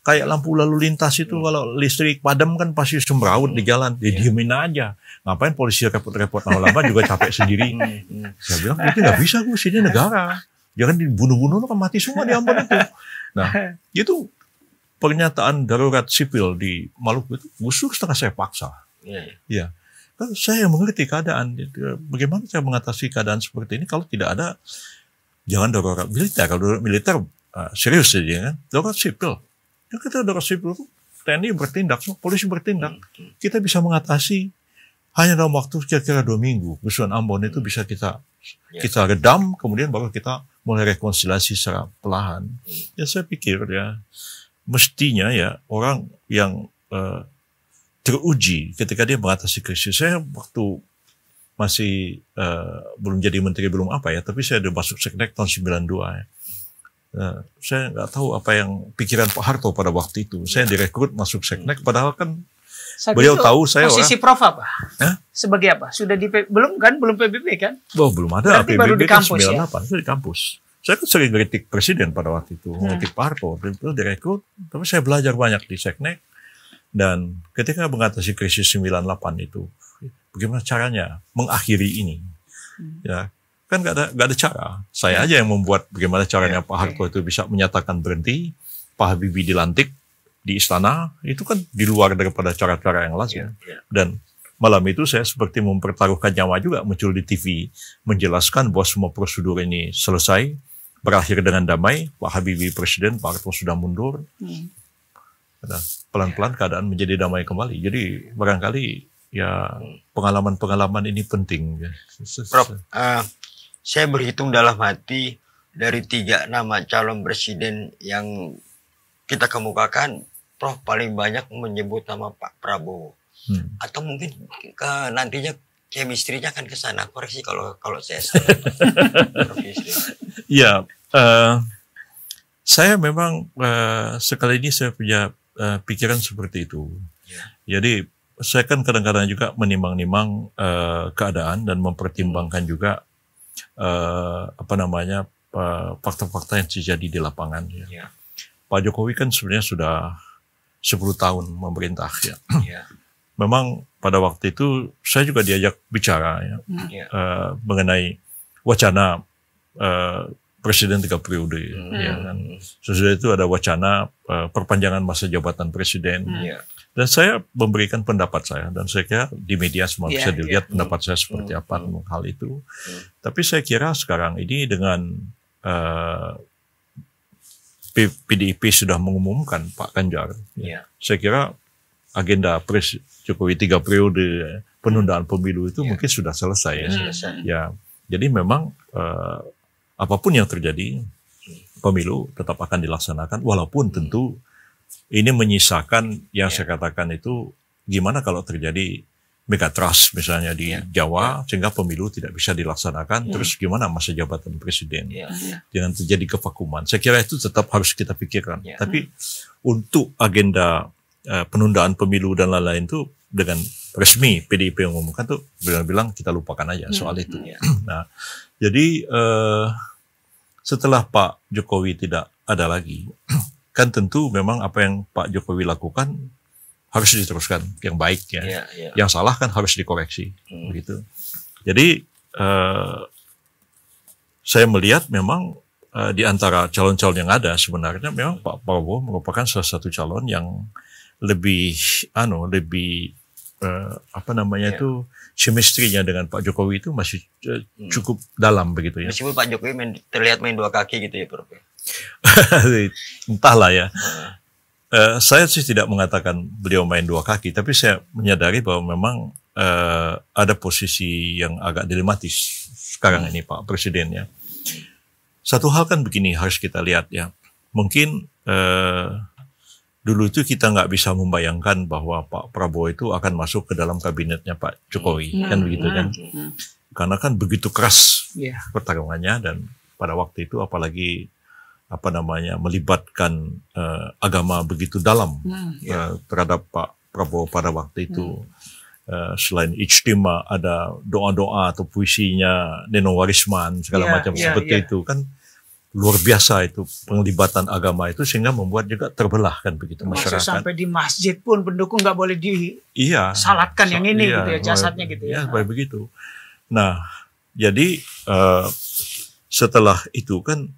kayak lampu lalu lintas itu hmm. kalau listrik padam kan pasti semrawut hmm. di jalan, ya, didiemin hmm. aja, ngapain polisi repot-repot lama-lama juga capek sendiri. Hmm, hmm. Saya bilang itu nggak bisa Gus, ini negara, jangan dibunuh-bunuh kan mati semua di Ambon itu. Nah itu pernyataan darurat sipil di Maluku itu Gus setengah saya paksa. Iya. Yeah. Iya saya mengerti keadaan. Bagaimana saya mengatasi keadaan seperti ini kalau tidak ada jangan darurat militer. Kalau darurat militer ah, serius saja kan. Darurat sipil. Ya kita darurat sipil TNI bertindak, polisi bertindak. Hmm, hmm. Kita bisa mengatasi hanya dalam waktu kira-kira dua minggu. Kerusuhan Ambon itu hmm. bisa kita ya. kita redam, kemudian baru kita mulai rekonsiliasi secara perlahan. Ya saya pikir ya mestinya ya orang yang uh, teruji ketika dia mengatasi krisis. Saya waktu masih uh, belum jadi menteri belum apa ya, tapi saya sudah masuk seknek tahun 92 ya. Nah, saya nggak tahu apa yang pikiran Pak Harto pada waktu itu. Saya iya. direkrut masuk seknek, padahal kan saat beliau itu, tahu saya posisi orang, prof apa? Sebagai apa? Sudah di belum kan? Belum PBB kan? Oh, belum ada. Berarti PBB baru di kan, kampus kan 98, ya? Saya di kampus. Saya kan sering kritik presiden pada waktu itu, kritik hmm. Pak Harto. Beliau direkrut, tapi saya belajar banyak di seknek. Dan ketika mengatasi krisis 98 itu, bagaimana caranya mengakhiri ini? Hmm. Ya, kan gak ada, gak ada cara. Saya ya. aja yang membuat bagaimana caranya ya, Pak Harto itu bisa menyatakan berhenti, Pak Habibie dilantik di istana, itu kan di luar daripada cara-cara yang lazim. Ya, ya. Dan malam itu saya seperti mempertaruhkan nyawa juga muncul di TV, menjelaskan bahwa semua prosedur ini selesai, berakhir dengan damai, Pak Habibie Presiden, Pak Harto sudah mundur, hmm. Nah, pelan-pelan keadaan menjadi damai kembali. Jadi barangkali ya pengalaman-pengalaman ini penting. Ya. Prof, uh, saya berhitung dalam hati dari tiga nama calon presiden yang kita kemukakan, Prof paling banyak menyebut nama Pak Prabowo. Hmm. Atau mungkin ke nantinya kemistrinya akan ke sana. Koreksi kalau kalau saya salah. Iya, saya memang uh, sekali ini saya punya uh, pikiran seperti itu. Yeah. Jadi saya kan kadang-kadang juga menimbang-nimbang uh, keadaan dan mempertimbangkan hmm. juga uh, apa namanya fakta-fakta yang terjadi di lapangan. Ya. Yeah. Pak Jokowi kan sebenarnya sudah 10 tahun memerintah ya. Yeah. Ya. Memang pada waktu itu saya juga diajak bicara ya, hmm. yeah. Ya. uh, mengenai wacana uh, presiden tiga periode hmm. ya hmm. kan sesudah itu ada wacana uh, perpanjangan masa jabatan presiden hmm. Iya. dan saya memberikan pendapat saya dan saya kira di media semua yeah, bisa dilihat yeah. pendapat saya seperti hmm. apa hmm. tentang hal itu hmm. tapi saya kira sekarang ini dengan uh, eh, PDIP sudah mengumumkan Pak Ganjar yeah. Iya. saya kira agenda Pres Jokowi tiga periode penundaan pemilu itu yeah. mungkin sudah selesai ya, ya. jadi memang uh, apapun yang terjadi, pemilu tetap akan dilaksanakan, walaupun tentu ini menyisakan yang saya ya. katakan itu gimana kalau terjadi megatrust misalnya di yeah. Jawa yeah. sehingga pemilu tidak bisa dilaksanakan yeah. terus gimana masa jabatan presiden yeah. Ya. Ya. jangan terjadi kevakuman saya kira itu tetap harus kita pikirkan yeah. tapi hmm. untuk agenda uh, penundaan pemilu dan lain-lain itu dengan resmi PDIP yang mengumumkan tuh bilang-bilang kita lupakan aja hmm. soal itu yeah. nah jadi uh, setelah Pak Jokowi tidak ada lagi, kan tentu memang apa yang Pak Jokowi lakukan harus diteruskan yang baik ya, yeah, yeah. yang salah kan harus dikoreksi, hmm. begitu. Jadi uh, saya melihat memang uh, di antara calon-calon yang ada sebenarnya memang Pak Prabowo merupakan salah satu calon yang lebih, anu, lebih uh, apa namanya yeah. itu chemistry-nya dengan Pak Jokowi itu masih eh, hmm. cukup hmm. dalam begitu ya. Meskipun Pak Jokowi main, terlihat main dua kaki gitu ya, Prof. Ya? Entahlah ya. Hmm. Uh, saya sih tidak mengatakan beliau main dua kaki, tapi saya menyadari bahwa memang uh, ada posisi yang agak dilematis sekarang hmm. ini Pak Presiden ya. Satu hal kan begini harus kita lihat ya. Mungkin uh, dulu itu kita nggak bisa membayangkan bahwa Pak Prabowo itu akan masuk ke dalam kabinetnya Pak Jokowi hmm. kan begitu iya. kan hmm. karena kan begitu keras yeah. pertarungannya dan pada waktu itu apalagi apa namanya melibatkan uh, agama begitu dalam hmm. uh, terhadap Pak Prabowo pada waktu itu hmm. Uh, selain ijtima ada doa-doa atau puisinya Neno Warisman segala yeah, macam yeah, seperti yeah. itu kan luar biasa itu penglibatan agama itu sehingga membuat juga terbelah kan begitu masyarakat. sampai di masjid pun pendukung nggak boleh di iya, salatkan yang ini iya, gitu ya jasadnya gitu ya. Iya, Baik begitu. Nah, jadi uh, setelah itu kan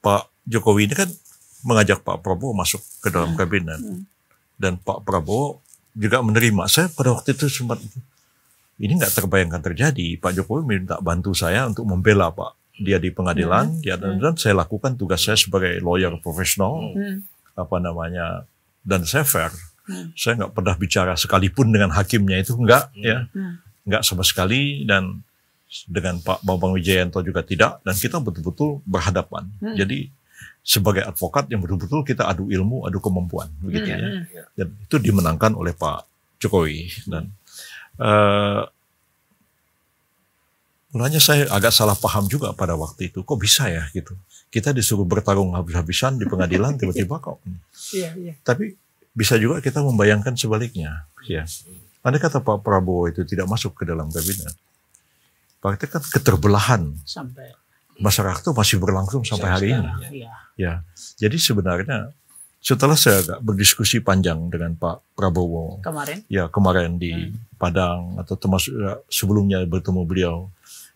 Pak Jokowi ini kan mengajak Pak Prabowo masuk ke dalam hmm. kabinet hmm. dan Pak Prabowo juga menerima. Saya pada waktu itu sempat ini nggak terbayangkan terjadi. Pak Jokowi minta bantu saya untuk membela Pak dia di pengadilan, hmm. ya, dan, hmm. saya lakukan tugas saya sebagai lawyer profesional, hmm. hmm. apa namanya, dan saya fair. Hmm. Saya nggak pernah bicara sekalipun dengan hakimnya itu nggak, hmm. ya, hmm. nggak sama sekali dan dengan Pak Bambang Wijayanto juga tidak, dan kita betul-betul berhadapan. Hmm. Jadi sebagai advokat yang betul-betul kita adu ilmu, adu kemampuan, begitu hmm. ya. Dan itu dimenangkan oleh Pak Jokowi dan uh, mulanya saya agak salah paham juga pada waktu itu. Kok bisa ya gitu? Kita disuruh bertarung habis-habisan di pengadilan tiba-tiba kok. Iya, iya. Tapi bisa juga kita membayangkan sebaliknya. Ya. Anda kata Pak Prabowo itu tidak masuk ke dalam kabinet. Berarti kan keterbelahan. Sampai masyarakat itu masih berlangsung sampai hari ini. Ya. ya. Jadi sebenarnya setelah saya agak berdiskusi panjang dengan Pak Prabowo kemarin, ya kemarin di hmm. Padang atau termasuk sebelumnya bertemu beliau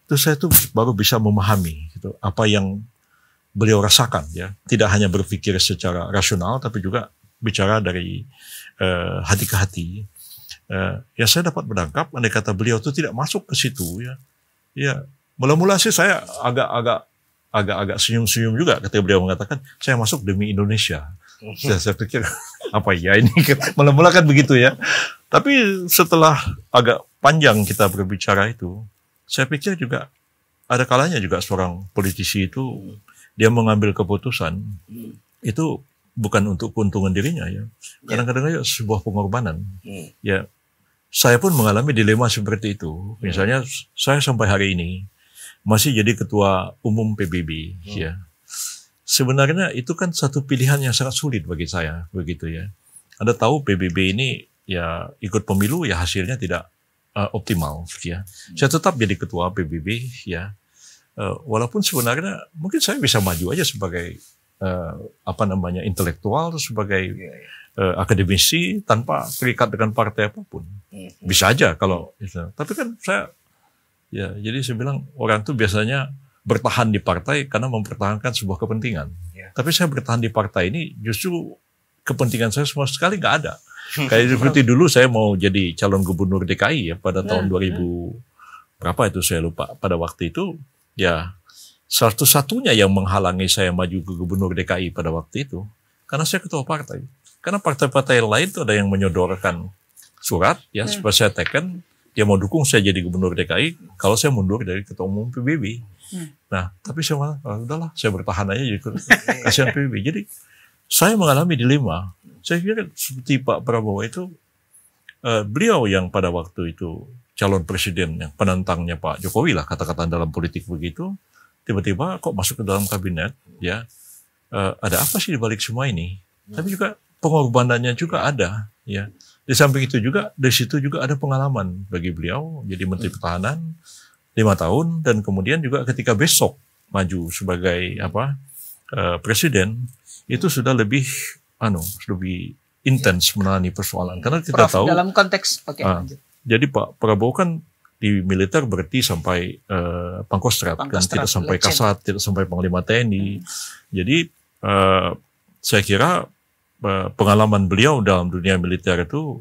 itu saya tuh baru bisa memahami gitu, apa yang beliau rasakan ya tidak hanya berpikir secara rasional tapi juga bicara dari uh, hati ke hati uh, ya saya dapat berangkap, andai kata beliau itu tidak masuk ke situ ya ya mula-mula sih saya agak-agak agak-agak senyum-senyum juga ketika beliau mengatakan saya masuk demi Indonesia saya, saya pikir apa ya ini mula-mula kan begitu ya tapi setelah agak panjang kita berbicara itu, saya pikir juga ada kalanya juga seorang politisi itu dia mengambil keputusan itu bukan untuk keuntungan dirinya ya. Kadang-kadang ya sebuah pengorbanan. Ya saya pun mengalami dilema seperti itu. Misalnya saya sampai hari ini masih jadi ketua umum PBB ya. Sebenarnya itu kan satu pilihan yang sangat sulit bagi saya begitu ya. Anda tahu PBB ini ya ikut pemilu ya hasilnya tidak uh, optimal gitu ya. Hmm. Saya tetap jadi ketua PBB ya. Uh, walaupun sebenarnya mungkin saya bisa maju aja sebagai uh, apa namanya intelektual sebagai uh, akademisi tanpa terikat dengan partai apapun. Iya, bisa aja kalau ya. tapi kan saya ya jadi saya bilang orang itu biasanya bertahan di partai karena mempertahankan sebuah kepentingan. Ya. Tapi saya bertahan di partai ini justru kepentingan saya semua sekali nggak ada Kayak seperti dulu saya mau jadi calon gubernur DKI ya pada nah, tahun 2000 nah. berapa itu saya lupa. Pada waktu itu ya satu-satunya yang menghalangi saya maju ke gubernur DKI pada waktu itu karena saya ketua partai. Karena partai-partai lain itu ada yang menyodorkan surat ya hmm. supaya saya teken dia mau dukung saya jadi gubernur DKI kalau saya mundur dari ketua umum PBB. nah, hmm. Nah, tapi saya malah oh, udahlah saya bertahan aja jadi kasihan PBB. Jadi saya mengalami dilema. Saya kira seperti Pak Prabowo itu uh, beliau yang pada waktu itu calon presiden yang penantangnya Pak Jokowi lah kata-kata dalam politik begitu tiba-tiba kok masuk ke dalam kabinet ya uh, ada apa sih di balik semua ini? Ya. Tapi juga pengorbanannya juga ada ya. Di samping itu juga di situ juga ada pengalaman bagi beliau jadi Menteri Pertahanan lima tahun dan kemudian juga ketika besok maju sebagai apa uh, presiden itu sudah lebih anu lebih intens ya. menangani persoalan karena kita Prof, tahu dalam konteks okay, uh, jadi Pak Prabowo kan di militer berarti sampai uh, pangkostrat, dan tidak sampai kasat tidak sampai panglima TNI hmm. jadi uh, saya kira uh, pengalaman beliau dalam dunia militer itu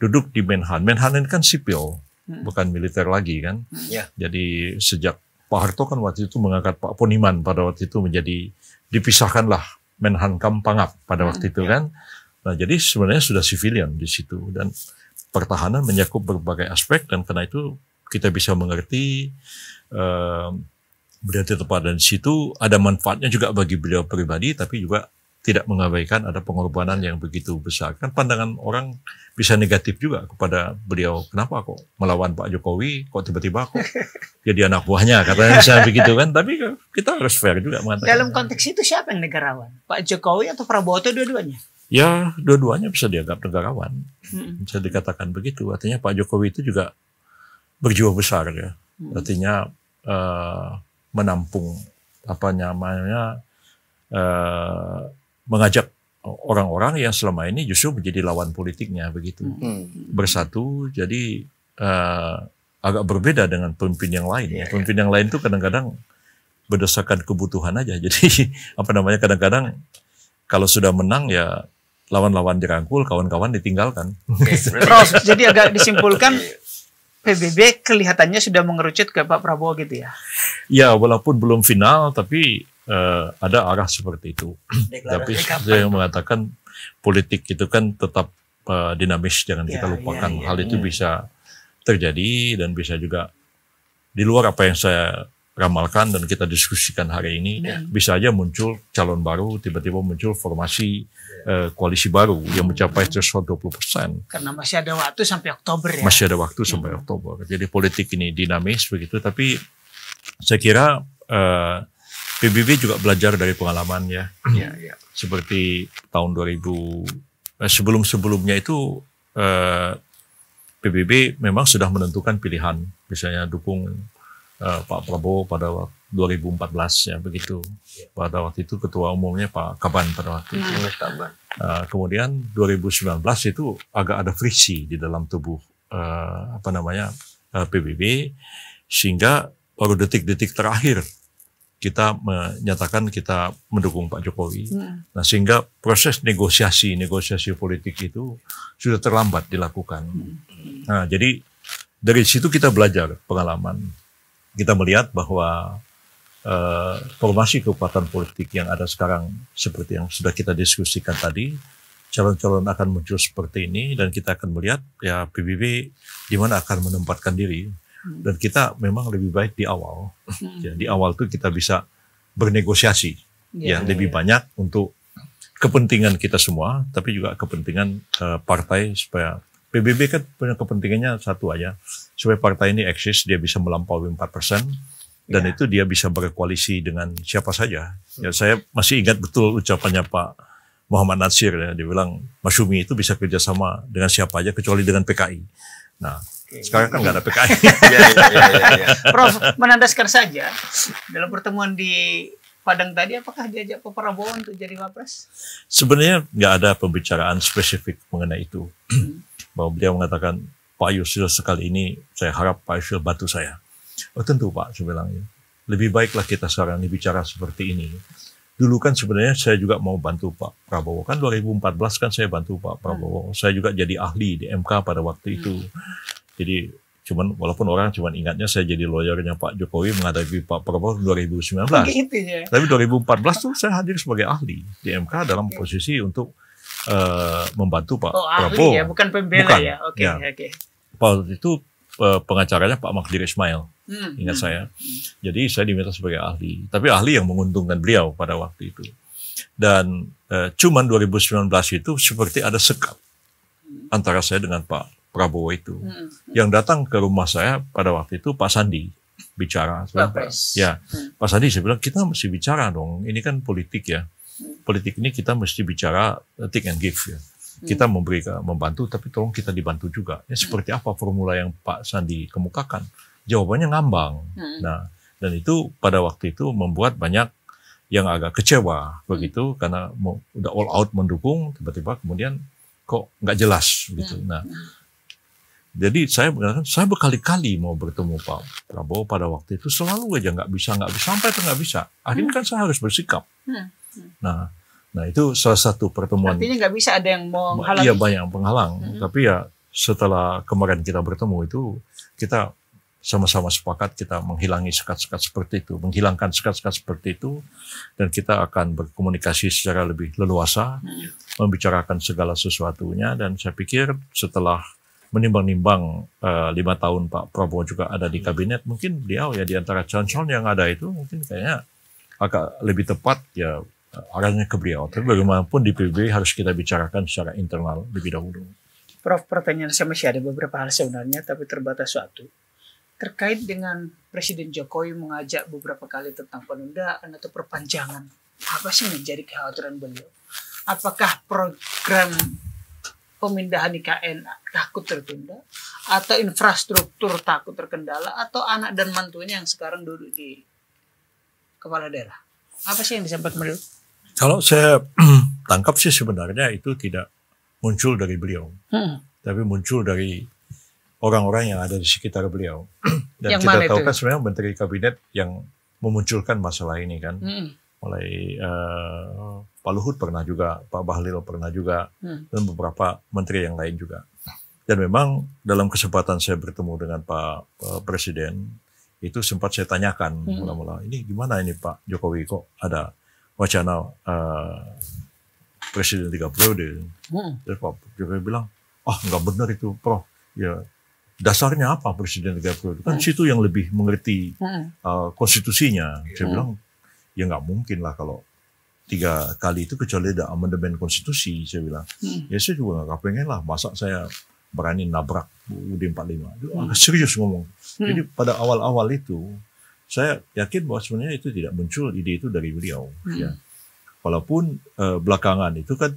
duduk di Menhan Menhan ini kan sipil hmm. bukan militer lagi kan hmm. Iya. jadi sejak Pak Harto kan waktu itu mengangkat Pak Poniman pada waktu itu menjadi dipisahkanlah Menhankam Pangap pada waktu ah, itu ya. kan. Nah, jadi sebenarnya sudah civilian di situ dan pertahanan menyakup berbagai aspek dan karena itu kita bisa mengerti uh, berarti tepat dan situ ada manfaatnya juga bagi beliau pribadi tapi juga tidak mengabaikan ada pengorbanan yang begitu besar. Kan pandangan orang bisa negatif juga kepada beliau. Kenapa kok melawan Pak Jokowi, kok tiba-tiba kok jadi anak buahnya, katanya bisa begitu kan. Tapi kita harus fair juga mengatakan. Dalam konteks itu siapa yang negarawan? Pak Jokowi atau Prabowo itu dua-duanya? Ya, dua-duanya bisa dianggap negarawan. Hmm. Bisa dikatakan begitu. Artinya Pak Jokowi itu juga berjiwa besar ya. Hmm. Artinya uh, menampung apa namanya eh, mengajak orang-orang yang selama ini justru menjadi lawan politiknya begitu hmm. hmm. bersatu jadi uh, agak berbeda dengan pemimpin yang lain ya, iya, iya. pemimpin yang lain itu kadang-kadang berdasarkan kebutuhan aja jadi apa namanya kadang-kadang kalau sudah menang ya lawan-lawan dirangkul kawan-kawan ditinggalkan terus jadi agak disimpulkan PBB kelihatannya sudah mengerucut ke Pak Prabowo gitu ya ya walaupun belum final tapi uh, ada arah seperti itu. Tapi saya yang mengatakan politik itu kan tetap uh, dinamis, jangan ya, kita ya, lupakan ya, ya, hal itu ya. bisa terjadi dan bisa juga di luar apa yang saya ramalkan dan kita diskusikan hari ini ya. bisa aja muncul calon baru tiba-tiba muncul formasi ya. uh, koalisi baru yang mencapai threshold 20 persen karena masih ada waktu sampai Oktober ya masih ada waktu sampai hmm. Oktober jadi politik ini dinamis begitu tapi saya kira uh, PBB juga belajar dari pengalaman ya. Hmm. Ya, ya. Seperti tahun 2000 eh, sebelum sebelumnya itu eh, PBB memang sudah menentukan pilihan, misalnya dukung eh, Pak Prabowo pada waktu 2014 ya begitu. Pada waktu itu ketua umumnya Pak Kaban pada waktu itu. Nah, kemudian 2019 itu agak ada friksi di dalam tubuh uh, apa namanya uh, PBB sehingga baru detik-detik terakhir kita menyatakan kita mendukung Pak Jokowi. Ya. Nah, sehingga proses negosiasi negosiasi politik itu sudah terlambat dilakukan. Hmm. Nah, jadi dari situ kita belajar pengalaman. Kita melihat bahwa uh, formasi kekuatan politik yang ada sekarang seperti yang sudah kita diskusikan tadi, calon-calon akan muncul seperti ini dan kita akan melihat ya PBB di mana akan menempatkan diri Hmm. Dan kita memang lebih baik di awal. Hmm. Ya, di awal tuh kita bisa bernegosiasi yeah, ya lebih iya. banyak untuk kepentingan kita semua, tapi juga kepentingan uh, partai supaya PBB kan punya kepentingannya satu aja supaya partai ini eksis dia bisa melampaui 4 persen dan ya. itu dia bisa berkoalisi dengan siapa saja. Ya saya masih ingat betul ucapannya Pak Muhammad Nasir ya dia bilang Masumi itu bisa kerjasama dengan siapa aja kecuali dengan PKI. Nah sekarang kan nggak ada PKI. Iya, iya, iya, Prof, menandaskan saja dalam pertemuan di Padang tadi apakah diajak Pak Prabowo untuk jadi wapres? Sebenarnya nggak ada pembicaraan spesifik mengenai itu. Hmm. Bahwa beliau mengatakan Pak Yusril sekali ini saya harap Pak Yusril bantu saya. Oh tentu Pak, saya bilang ya. Lebih baiklah kita sekarang ini bicara seperti ini. Dulu kan sebenarnya saya juga mau bantu Pak Prabowo. Kan 2014 kan saya bantu Pak Prabowo. Hmm. Saya juga jadi ahli di MK pada waktu itu. Hmm. Jadi cuman walaupun orang cuman ingatnya saya jadi lawyernya Pak Jokowi menghadapi Pak Prabowo 2019. Gitu ya. Tapi 2014 tuh saya hadir sebagai ahli di MK dalam posisi untuk uh, membantu Pak oh, Prabowo. Ahli ya, bukan pembela bukan. ya. Oke, okay, ya. oke. Okay. Pak itu eh, pengacaranya Pak Makdir Ismail. Hmm, ingat hmm. saya. Hmm. Jadi saya diminta sebagai ahli, tapi ahli yang menguntungkan beliau pada waktu itu. Dan e, cuman 2019 itu seperti ada sekat hmm. antara saya dengan Pak Prabowo itu. Hmm, hmm. Yang datang ke rumah saya pada waktu itu Pak Sandi bicara. Lopes. Ya, hmm. Pak Sandi saya bilang kita mesti bicara dong. Ini kan politik ya. Hmm. Politik ini kita mesti bicara eh, take and give ya. Hmm. Kita memberi membantu tapi tolong kita dibantu juga. Ya seperti apa formula yang Pak Sandi kemukakan? Jawabannya ngambang. Hmm. Nah, dan itu pada waktu itu membuat banyak yang agak kecewa begitu karena udah all out mendukung tiba-tiba kemudian kok nggak jelas gitu. Nah, jadi saya mengatakan, saya berkali-kali mau bertemu Pak Prabowo pada waktu itu selalu aja nggak bisa, nggak bisa sampai tuh nggak bisa. Akhirnya hmm. kan saya harus bersikap. Hmm. Hmm. Nah, nah itu salah satu pertemuan. Artinya nggak bisa ada yang mau menghalang. Iya banyak penghalang, hmm. tapi ya setelah kemarin kita bertemu itu kita sama-sama sepakat kita menghilangi sekat-sekat seperti itu, menghilangkan sekat-sekat seperti itu, dan kita akan berkomunikasi secara lebih leluasa, hmm. membicarakan segala sesuatunya, dan saya pikir setelah menimbang-nimbang eh, lima tahun Pak Prabowo juga ada di kabinet, mungkin beliau ya di antara calon-calon yang ada itu mungkin kayaknya agak lebih tepat ya arahnya ke beliau. Tapi bagaimanapun di PBB harus kita bicarakan secara internal lebih dahulu. Prof, pertanyaan saya masih ada beberapa hal sebenarnya, tapi terbatas suatu. Terkait dengan Presiden Jokowi mengajak beberapa kali tentang penundaan atau perpanjangan, apa sih menjadi kekhawatiran beliau? Apakah program pemindahan IKN takut tertunda atau infrastruktur takut terkendala atau anak dan mantunya yang sekarang duduk di kepala daerah apa sih yang disampaikan beliau kalau saya tangkap sih sebenarnya itu tidak muncul dari beliau hmm. tapi muncul dari orang-orang yang ada di sekitar beliau dan yang kita tahu kan sebenarnya menteri kabinet yang memunculkan masalah ini kan hmm mulai uh, Pak Luhut pernah juga, Pak Bahlil pernah juga, hmm. dan beberapa menteri yang lain juga. Dan memang dalam kesempatan saya bertemu dengan Pak uh, Presiden, itu sempat saya tanyakan hmm. mula-mula, hmm. ini gimana ini Pak Jokowi kok ada wacana uh, Presiden tiga periode? Hmm. Pak Jokowi bilang, oh nggak benar itu Prof. Ya dasarnya apa presiden tiga periode kan hmm. situ yang lebih mengerti uh, konstitusinya saya hmm. bilang ya nggak mungkin lah kalau tiga kali itu kecuali ada amandemen konstitusi saya bilang hmm. ya saya juga nggak pengen lah masa saya berani nabrak UUD 45 itu hmm. serius ngomong hmm. jadi pada awal-awal itu saya yakin bahwa sebenarnya itu tidak muncul ide itu dari beliau hmm. ya walaupun eh, belakangan itu kan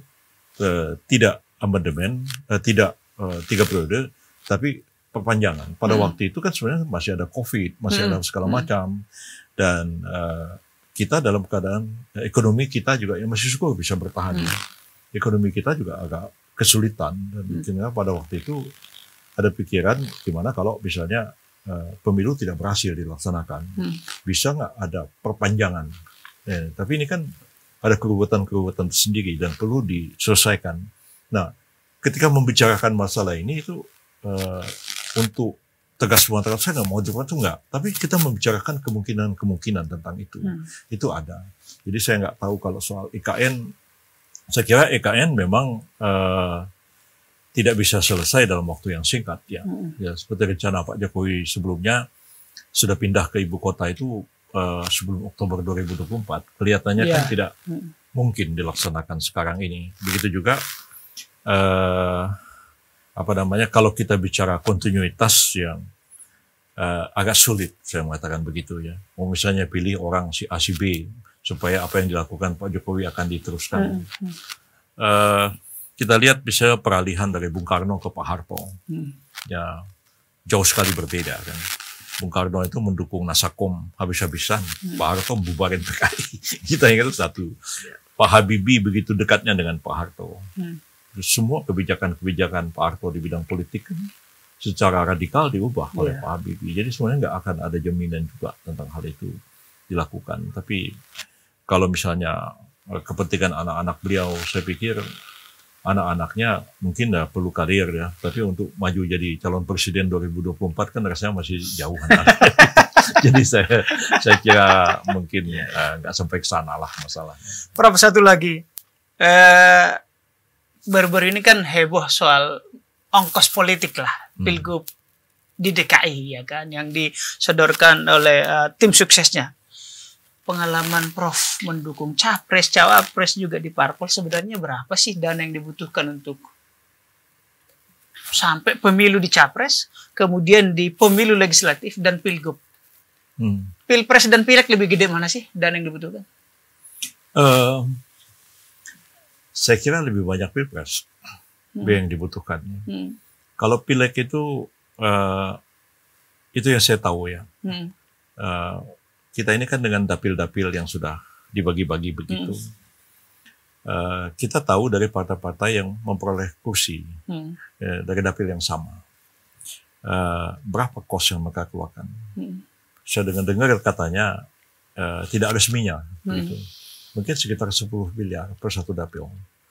eh, tidak amandemen eh, tidak eh, tiga periode tapi perpanjangan pada hmm. waktu itu kan sebenarnya masih ada covid masih hmm. ada segala hmm. macam dan eh, kita dalam keadaan eh, ekonomi kita juga yang masih cukup bisa bertahan. Hmm. Ekonomi kita juga agak kesulitan dan mungkinnya hmm. Ya pada waktu itu ada pikiran gimana kalau misalnya uh, pemilu tidak berhasil dilaksanakan, hmm. bisa nggak ada perpanjangan? Eh, tapi ini kan ada keruwetan-keruwetan tersendiri dan perlu diselesaikan. Nah, ketika membicarakan masalah ini itu uh, untuk tegas semua terhadap saya nggak mau jawab itu nggak tapi kita membicarakan kemungkinan-kemungkinan tentang itu hmm. itu ada jadi saya nggak tahu kalau soal IKN saya kira IKN memang uh, tidak bisa selesai dalam waktu yang singkat ya hmm. ya seperti rencana Pak Jokowi sebelumnya sudah pindah ke ibu kota itu uh, sebelum Oktober 2024 kelihatannya yeah. kan iya. tidak hmm. mungkin dilaksanakan sekarang ini begitu juga uh, apa namanya kalau kita bicara kontinuitas yang uh, agak sulit saya mengatakan begitu ya. Mau misalnya pilih orang si A si B supaya apa yang dilakukan Pak Jokowi akan diteruskan. Hmm. Uh, kita lihat misalnya peralihan dari Bung Karno ke Pak Harto, hmm. ya jauh sekali berbeda kan. Bung Karno itu mendukung Nasakom habis-habisan, hmm. Pak Harto bubarin PKI. kita ingat satu. Pak Habibie begitu dekatnya dengan Pak Harto. Hmm semua kebijakan-kebijakan Pak Arto di bidang politik kan hmm. secara radikal diubah yeah. oleh iya. Pak Habibie. Jadi semuanya nggak akan ada jaminan juga tentang hal itu dilakukan. Tapi kalau misalnya eh, kepentingan anak-anak beliau, saya pikir anak-anaknya mungkin ya perlu karir ya, tapi untuk maju jadi calon presiden 2024 kan rasanya masih jauh. jadi saya saya kira mungkin eh, nggak uh, sampai ke sana lah masalahnya. Prof satu lagi, eh, baru-baru ini kan heboh soal ongkos politik lah hmm. pilgub di DKI ya kan yang disodorkan oleh uh, tim suksesnya pengalaman Prof mendukung capres cawapres juga di parpol sebenarnya berapa sih dana yang dibutuhkan untuk sampai pemilu di capres kemudian di pemilu legislatif dan pilgub hmm. pilpres dan pileg lebih gede mana sih dana yang dibutuhkan? Uh, saya kira lebih banyak pilpres hmm. yang dibutuhkan. Hmm. Kalau pilek itu uh, itu yang saya tahu ya. Hmm. Uh, kita ini kan dengan dapil-dapil yang sudah dibagi-bagi begitu. Hmm. Uh, kita tahu dari partai-partai yang memperoleh kursi hmm. uh, dari dapil yang sama. Uh, berapa kos yang mereka keluarkan? Hmm. Saya dengar-dengar katanya uh, tidak resminya. Hmm. Gitu mungkin sekitar 10 miliar per satu dapil.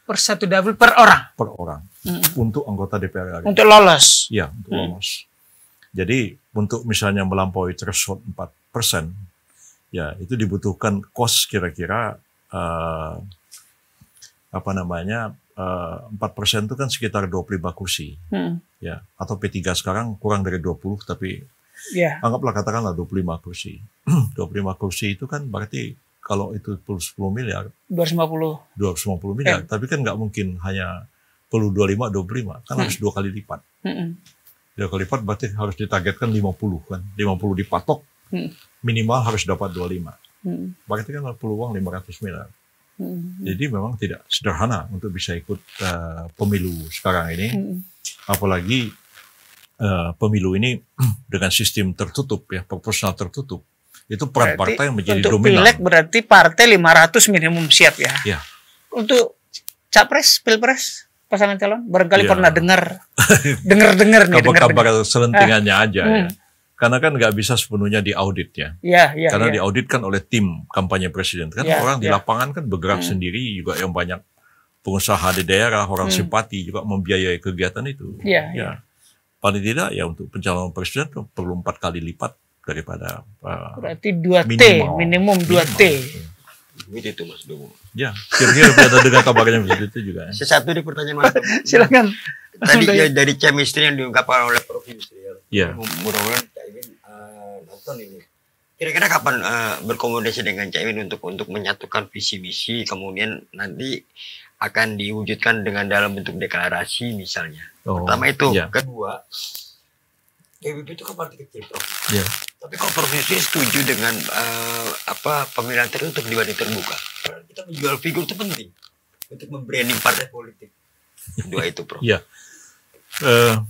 Per satu dapil per orang? Per orang. Hmm. Untuk anggota DPR RI. Untuk lolos? Iya, untuk hmm. lolos. Jadi untuk misalnya melampaui threshold 4 persen, ya itu dibutuhkan cost kira-kira uh, apa namanya eh, empat uh, persen itu kan sekitar 25 kursi, hmm. ya atau P3 sekarang kurang dari 20 tapi yeah. anggaplah katakanlah 25 kursi, 25 kursi itu kan berarti kalau itu perlu 10 miliar 250 250 miliar eh. tapi kan nggak mungkin hanya perlu 25 25 kan hmm. harus dua kali lipat hmm. dua kali lipat berarti harus ditargetkan 50 kan 50 dipatok hmm. minimal harus dapat 25 hmm. berarti kan perlu uang 500 miliar hmm. jadi memang tidak sederhana untuk bisa ikut uh, pemilu sekarang ini hmm. apalagi uh, pemilu ini dengan sistem tertutup ya proporsional tertutup itu peran berarti partai menjadi untuk dominan. Untuk pilek berarti partai 500 minimum siap ya. ya. Untuk capres, pilpres, pasangan calon barangkali ya. pernah dengar dengar-dengar nih kabar-kabar selentingannya ah. aja ya. hmm. ya. Karena kan nggak bisa sepenuhnya diaudit ya. ya, ya Karena ya. diaudit kan oleh tim kampanye presiden. Kan ya, orang ya. di iya. lapangan kan bergerak hmm. sendiri juga yang banyak pengusaha di daerah, orang hmm. simpati juga membiayai kegiatan itu. Iya, ya, ya. ya. Paling tidak ya untuk pencalonan presiden perlu empat kali lipat daripada uh, berarti 2 T minimum 2 T. Ini itu Mas Domo. Ya, kira-kira berada dengan kabarnya begitu itu juga. Sesuatu di pertanyaan Mas. Silakan. Tadi ya, dari chemistry yang diungkapkan oleh Prof. Yusril. Ya. ya. Mudah-mudahan Caimin uh, nonton ini. Kira-kira kapan uh, berkomunikasi dengan Caimin untuk untuk menyatukan visi misi kemudian nanti akan diwujudkan dengan dalam bentuk deklarasi misalnya. Oh, Pertama itu, ya. kedua PBB itu kan kecil bro. Iya. Tapi kok provinsi setuju dengan uh, apa pemilihan tertutup dibanding terbuka? Karena kita menjual figur itu penting untuk membranding partai politik. Dua itu bro. Iya. Uh,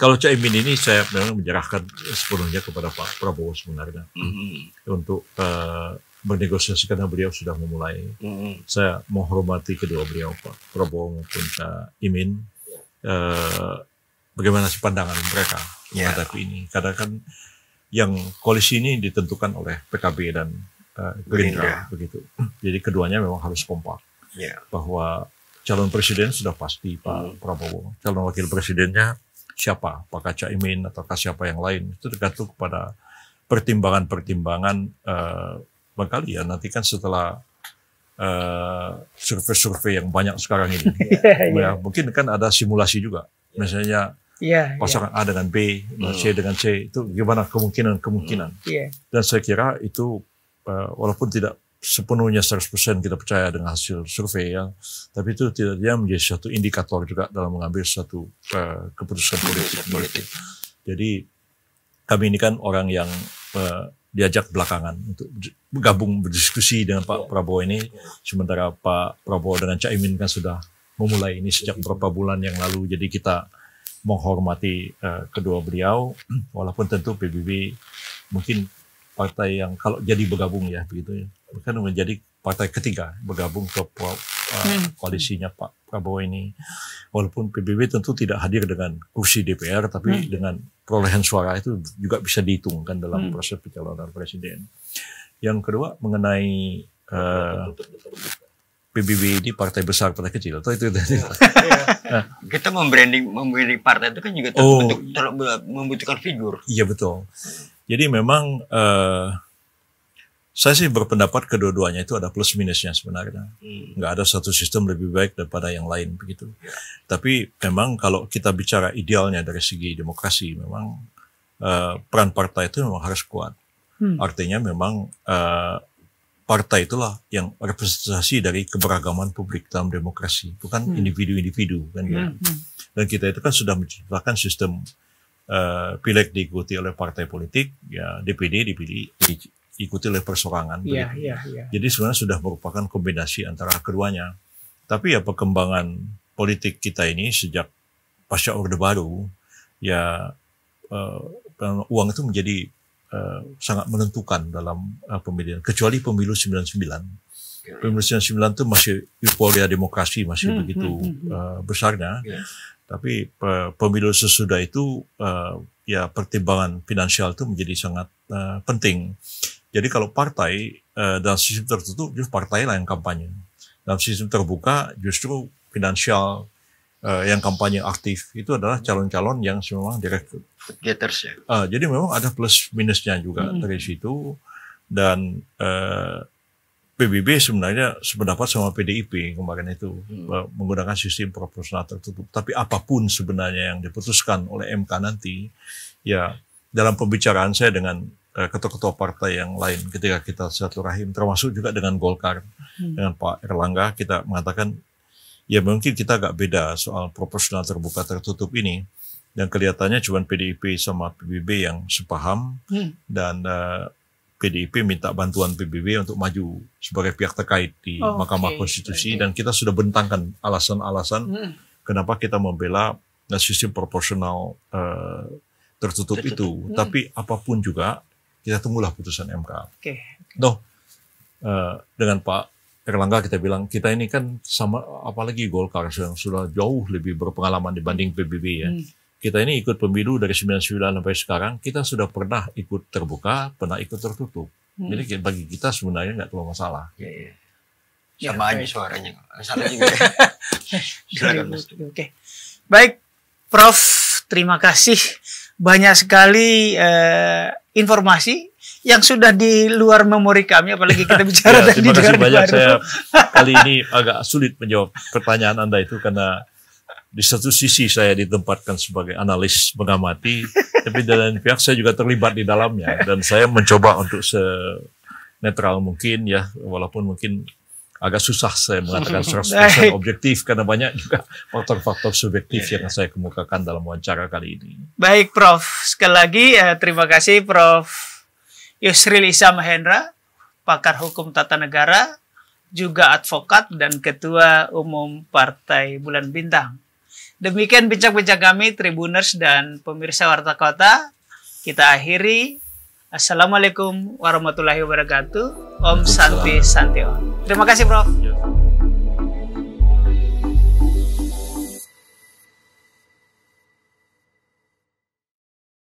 kalau Caimin ini saya memang menyerahkan sepenuhnya kepada Pak Prabowo sebenarnya mm-hmm. untuk uh, eh, bernegosiasi karena beliau sudah memulai. Mm-hmm. Saya menghormati kedua beliau Pak Prabowo maupun Caimin. Yeah. Iya. Uh, bagaimana pandangan mereka? yeah. menghadapi ini. Karena kan yang koalisi ini ditentukan oleh PKB dan uh, Gerindra begitu. Jadi keduanya memang harus kompak yeah. bahwa calon presiden sudah pasti Pak mm. Prabowo, calon wakil presidennya siapa, Pak Kaca Imin ataukah siapa yang lain itu tergantung kepada pertimbangan-pertimbangan uh, ya nanti kan setelah survei eh, survei-survei yang banyak sekarang ini, yeah, yeah. Ya. Ya, mungkin kan ada simulasi juga, ya. misalnya yeah, ya. pasangan yeah. A dengan B, hmm. C dengan C itu gimana kemungkinan-kemungkinan. Hmm, yeah. Dan saya kira itu uh, walaupun tidak sepenuhnya 100% kita percaya dengan hasil survei ya, tapi itu tidak dia menjadi satu indikator juga dalam mengambil satu uh, keputusan politik. Jadi kami ini kan orang yang uh, diajak belakangan untuk bergabung berdiskusi dengan Pak iya. Prabowo ini, sementara Pak Prabowo dengan Imin kan sudah memulai ini sejak beberapa bulan yang lalu. Jadi kita menghormati uh, kedua beliau, walaupun tentu PBB mungkin partai yang kalau jadi bergabung ya begitu ya, kan menjadi partai ketiga bergabung ke uh, koalisinya Pak Prabowo ini, walaupun PBB tentu tidak hadir dengan kursi DPR, tapi hmm. dengan perolehan suara itu juga bisa dihitungkan dalam hmm. proses pencalonan presiden. Yang kedua mengenai eh, PBB ini partai besar partai kecil atau itu tadi. Ya, ya. Nah. Kita membranding membranding partai itu kan juga terbentuk, oh, membutuhkan figur. Iya betul. Jadi memang uh, saya sih berpendapat kedua-duanya itu ada plus minusnya sebenarnya. Hmm. Nggak ada satu sistem lebih baik daripada yang lain begitu. Ya. Tapi memang kalau kita bicara idealnya dari segi demokrasi memang uh, peran partai itu memang harus kuat. Hmm. Artinya memang uh, partai itulah yang representasi dari keberagaman publik dalam demokrasi, bukan hmm. individu-individu kan gitu. hmm. kan ya. Hmm. Dan kita itu kan sudah menciptakan sistem uh, eh, pileg diikuti oleh partai politik, ya DPD dipilih diikuti oleh persorangan. Yeah, yeah, yeah. Jadi sebenarnya sudah merupakan kombinasi antara keduanya. Tapi ya perkembangan politik kita ini sejak pasca Orde Baru ya uh, uang itu menjadi Eh, sangat menentukan dalam uh, pemilihan kecuali pemilu 99 sembilan, ya. pemilu 99 itu masih euforia demokrasi masih hmm, begitu hmm, hmm. Uh, besarnya yeah. tapi uh, pemilu sesudah itu uh, ya pertimbangan finansial itu menjadi sangat uh, penting jadi kalau partai uh, dalam sistem tertutup justru partai lah yang kampanye dalam sistem terbuka justru finansial uh, yang kampanye aktif itu adalah calon-calon yang memang direkrut. getters ya. Uh, jadi memang ada plus minusnya juga hmm. dari situ dan uh, eh, PBB sebenarnya sependapat sama PDIP kemarin itu hmm. menggunakan sistem proporsional tertutup. Tapi apapun sebenarnya yang diputuskan oleh MK nanti, ya dalam pembicaraan saya dengan ketua-ketua partai yang lain ketika kita satu rahim, termasuk juga dengan Golkar, hmm. dengan Pak Erlangga, kita mengatakan ya mungkin kita agak beda soal proporsional terbuka tertutup ini yang kelihatannya cuma PDIP sama PBB yang sepaham hmm. dan uh, eh, PDIP minta bantuan PBB untuk maju sebagai pihak terkait di oh, Mahkamah okay. Konstitusi okay. dan kita sudah bentangkan alasan-alasan hmm. kenapa kita membela eh, sistem proporsional uh, tertutup, tertutup itu hmm. tapi apapun juga kita tunggulah putusan MK. Oke. Okay. Okay. uh, dengan Pak Erlangga kita bilang kita ini kan sama apalagi Golkar yang sudah jauh lebih berpengalaman dibanding PBB ya. Hmm. Kita ini ikut pemilu dari 99 sampai sekarang kita sudah pernah ikut terbuka, pernah ikut tertutup. Hmm. Jadi bagi kita sebenarnya nggak terlalu masalah. Iya, iya. Ya, Sama ya, aja suaranya, Masalah juga. Ya. Oke. Okay. baik, Prof. Terima kasih banyak sekali eh, informasi yang sudah di luar memori kami apalagi kita bicara ya, tadi terima kasih banyak saya kali ini agak sulit menjawab pertanyaan Anda itu karena di satu sisi saya ditempatkan sebagai analis mengamati, tapi dalam pihak saya juga terlibat di dalamnya dan saya mencoba untuk se netral mungkin ya, walaupun mungkin agak susah saya mengatakan secara objektif karena banyak juga faktor-faktor subjektif yang saya kemukakan dalam wawancara kali ini. Baik Prof, sekali lagi eh, terima kasih Prof Yusril Isa Mahendra, pakar hukum tata negara, juga advokat dan ketua umum Partai Bulan Bintang. Demikian bincang-bincang kami Tribuners dan pemirsa Warta Kota. Kita akhiri. Assalamualaikum warahmatullahi wabarakatuh. Om Santi Santio. Terima kasih, Prof. Ya.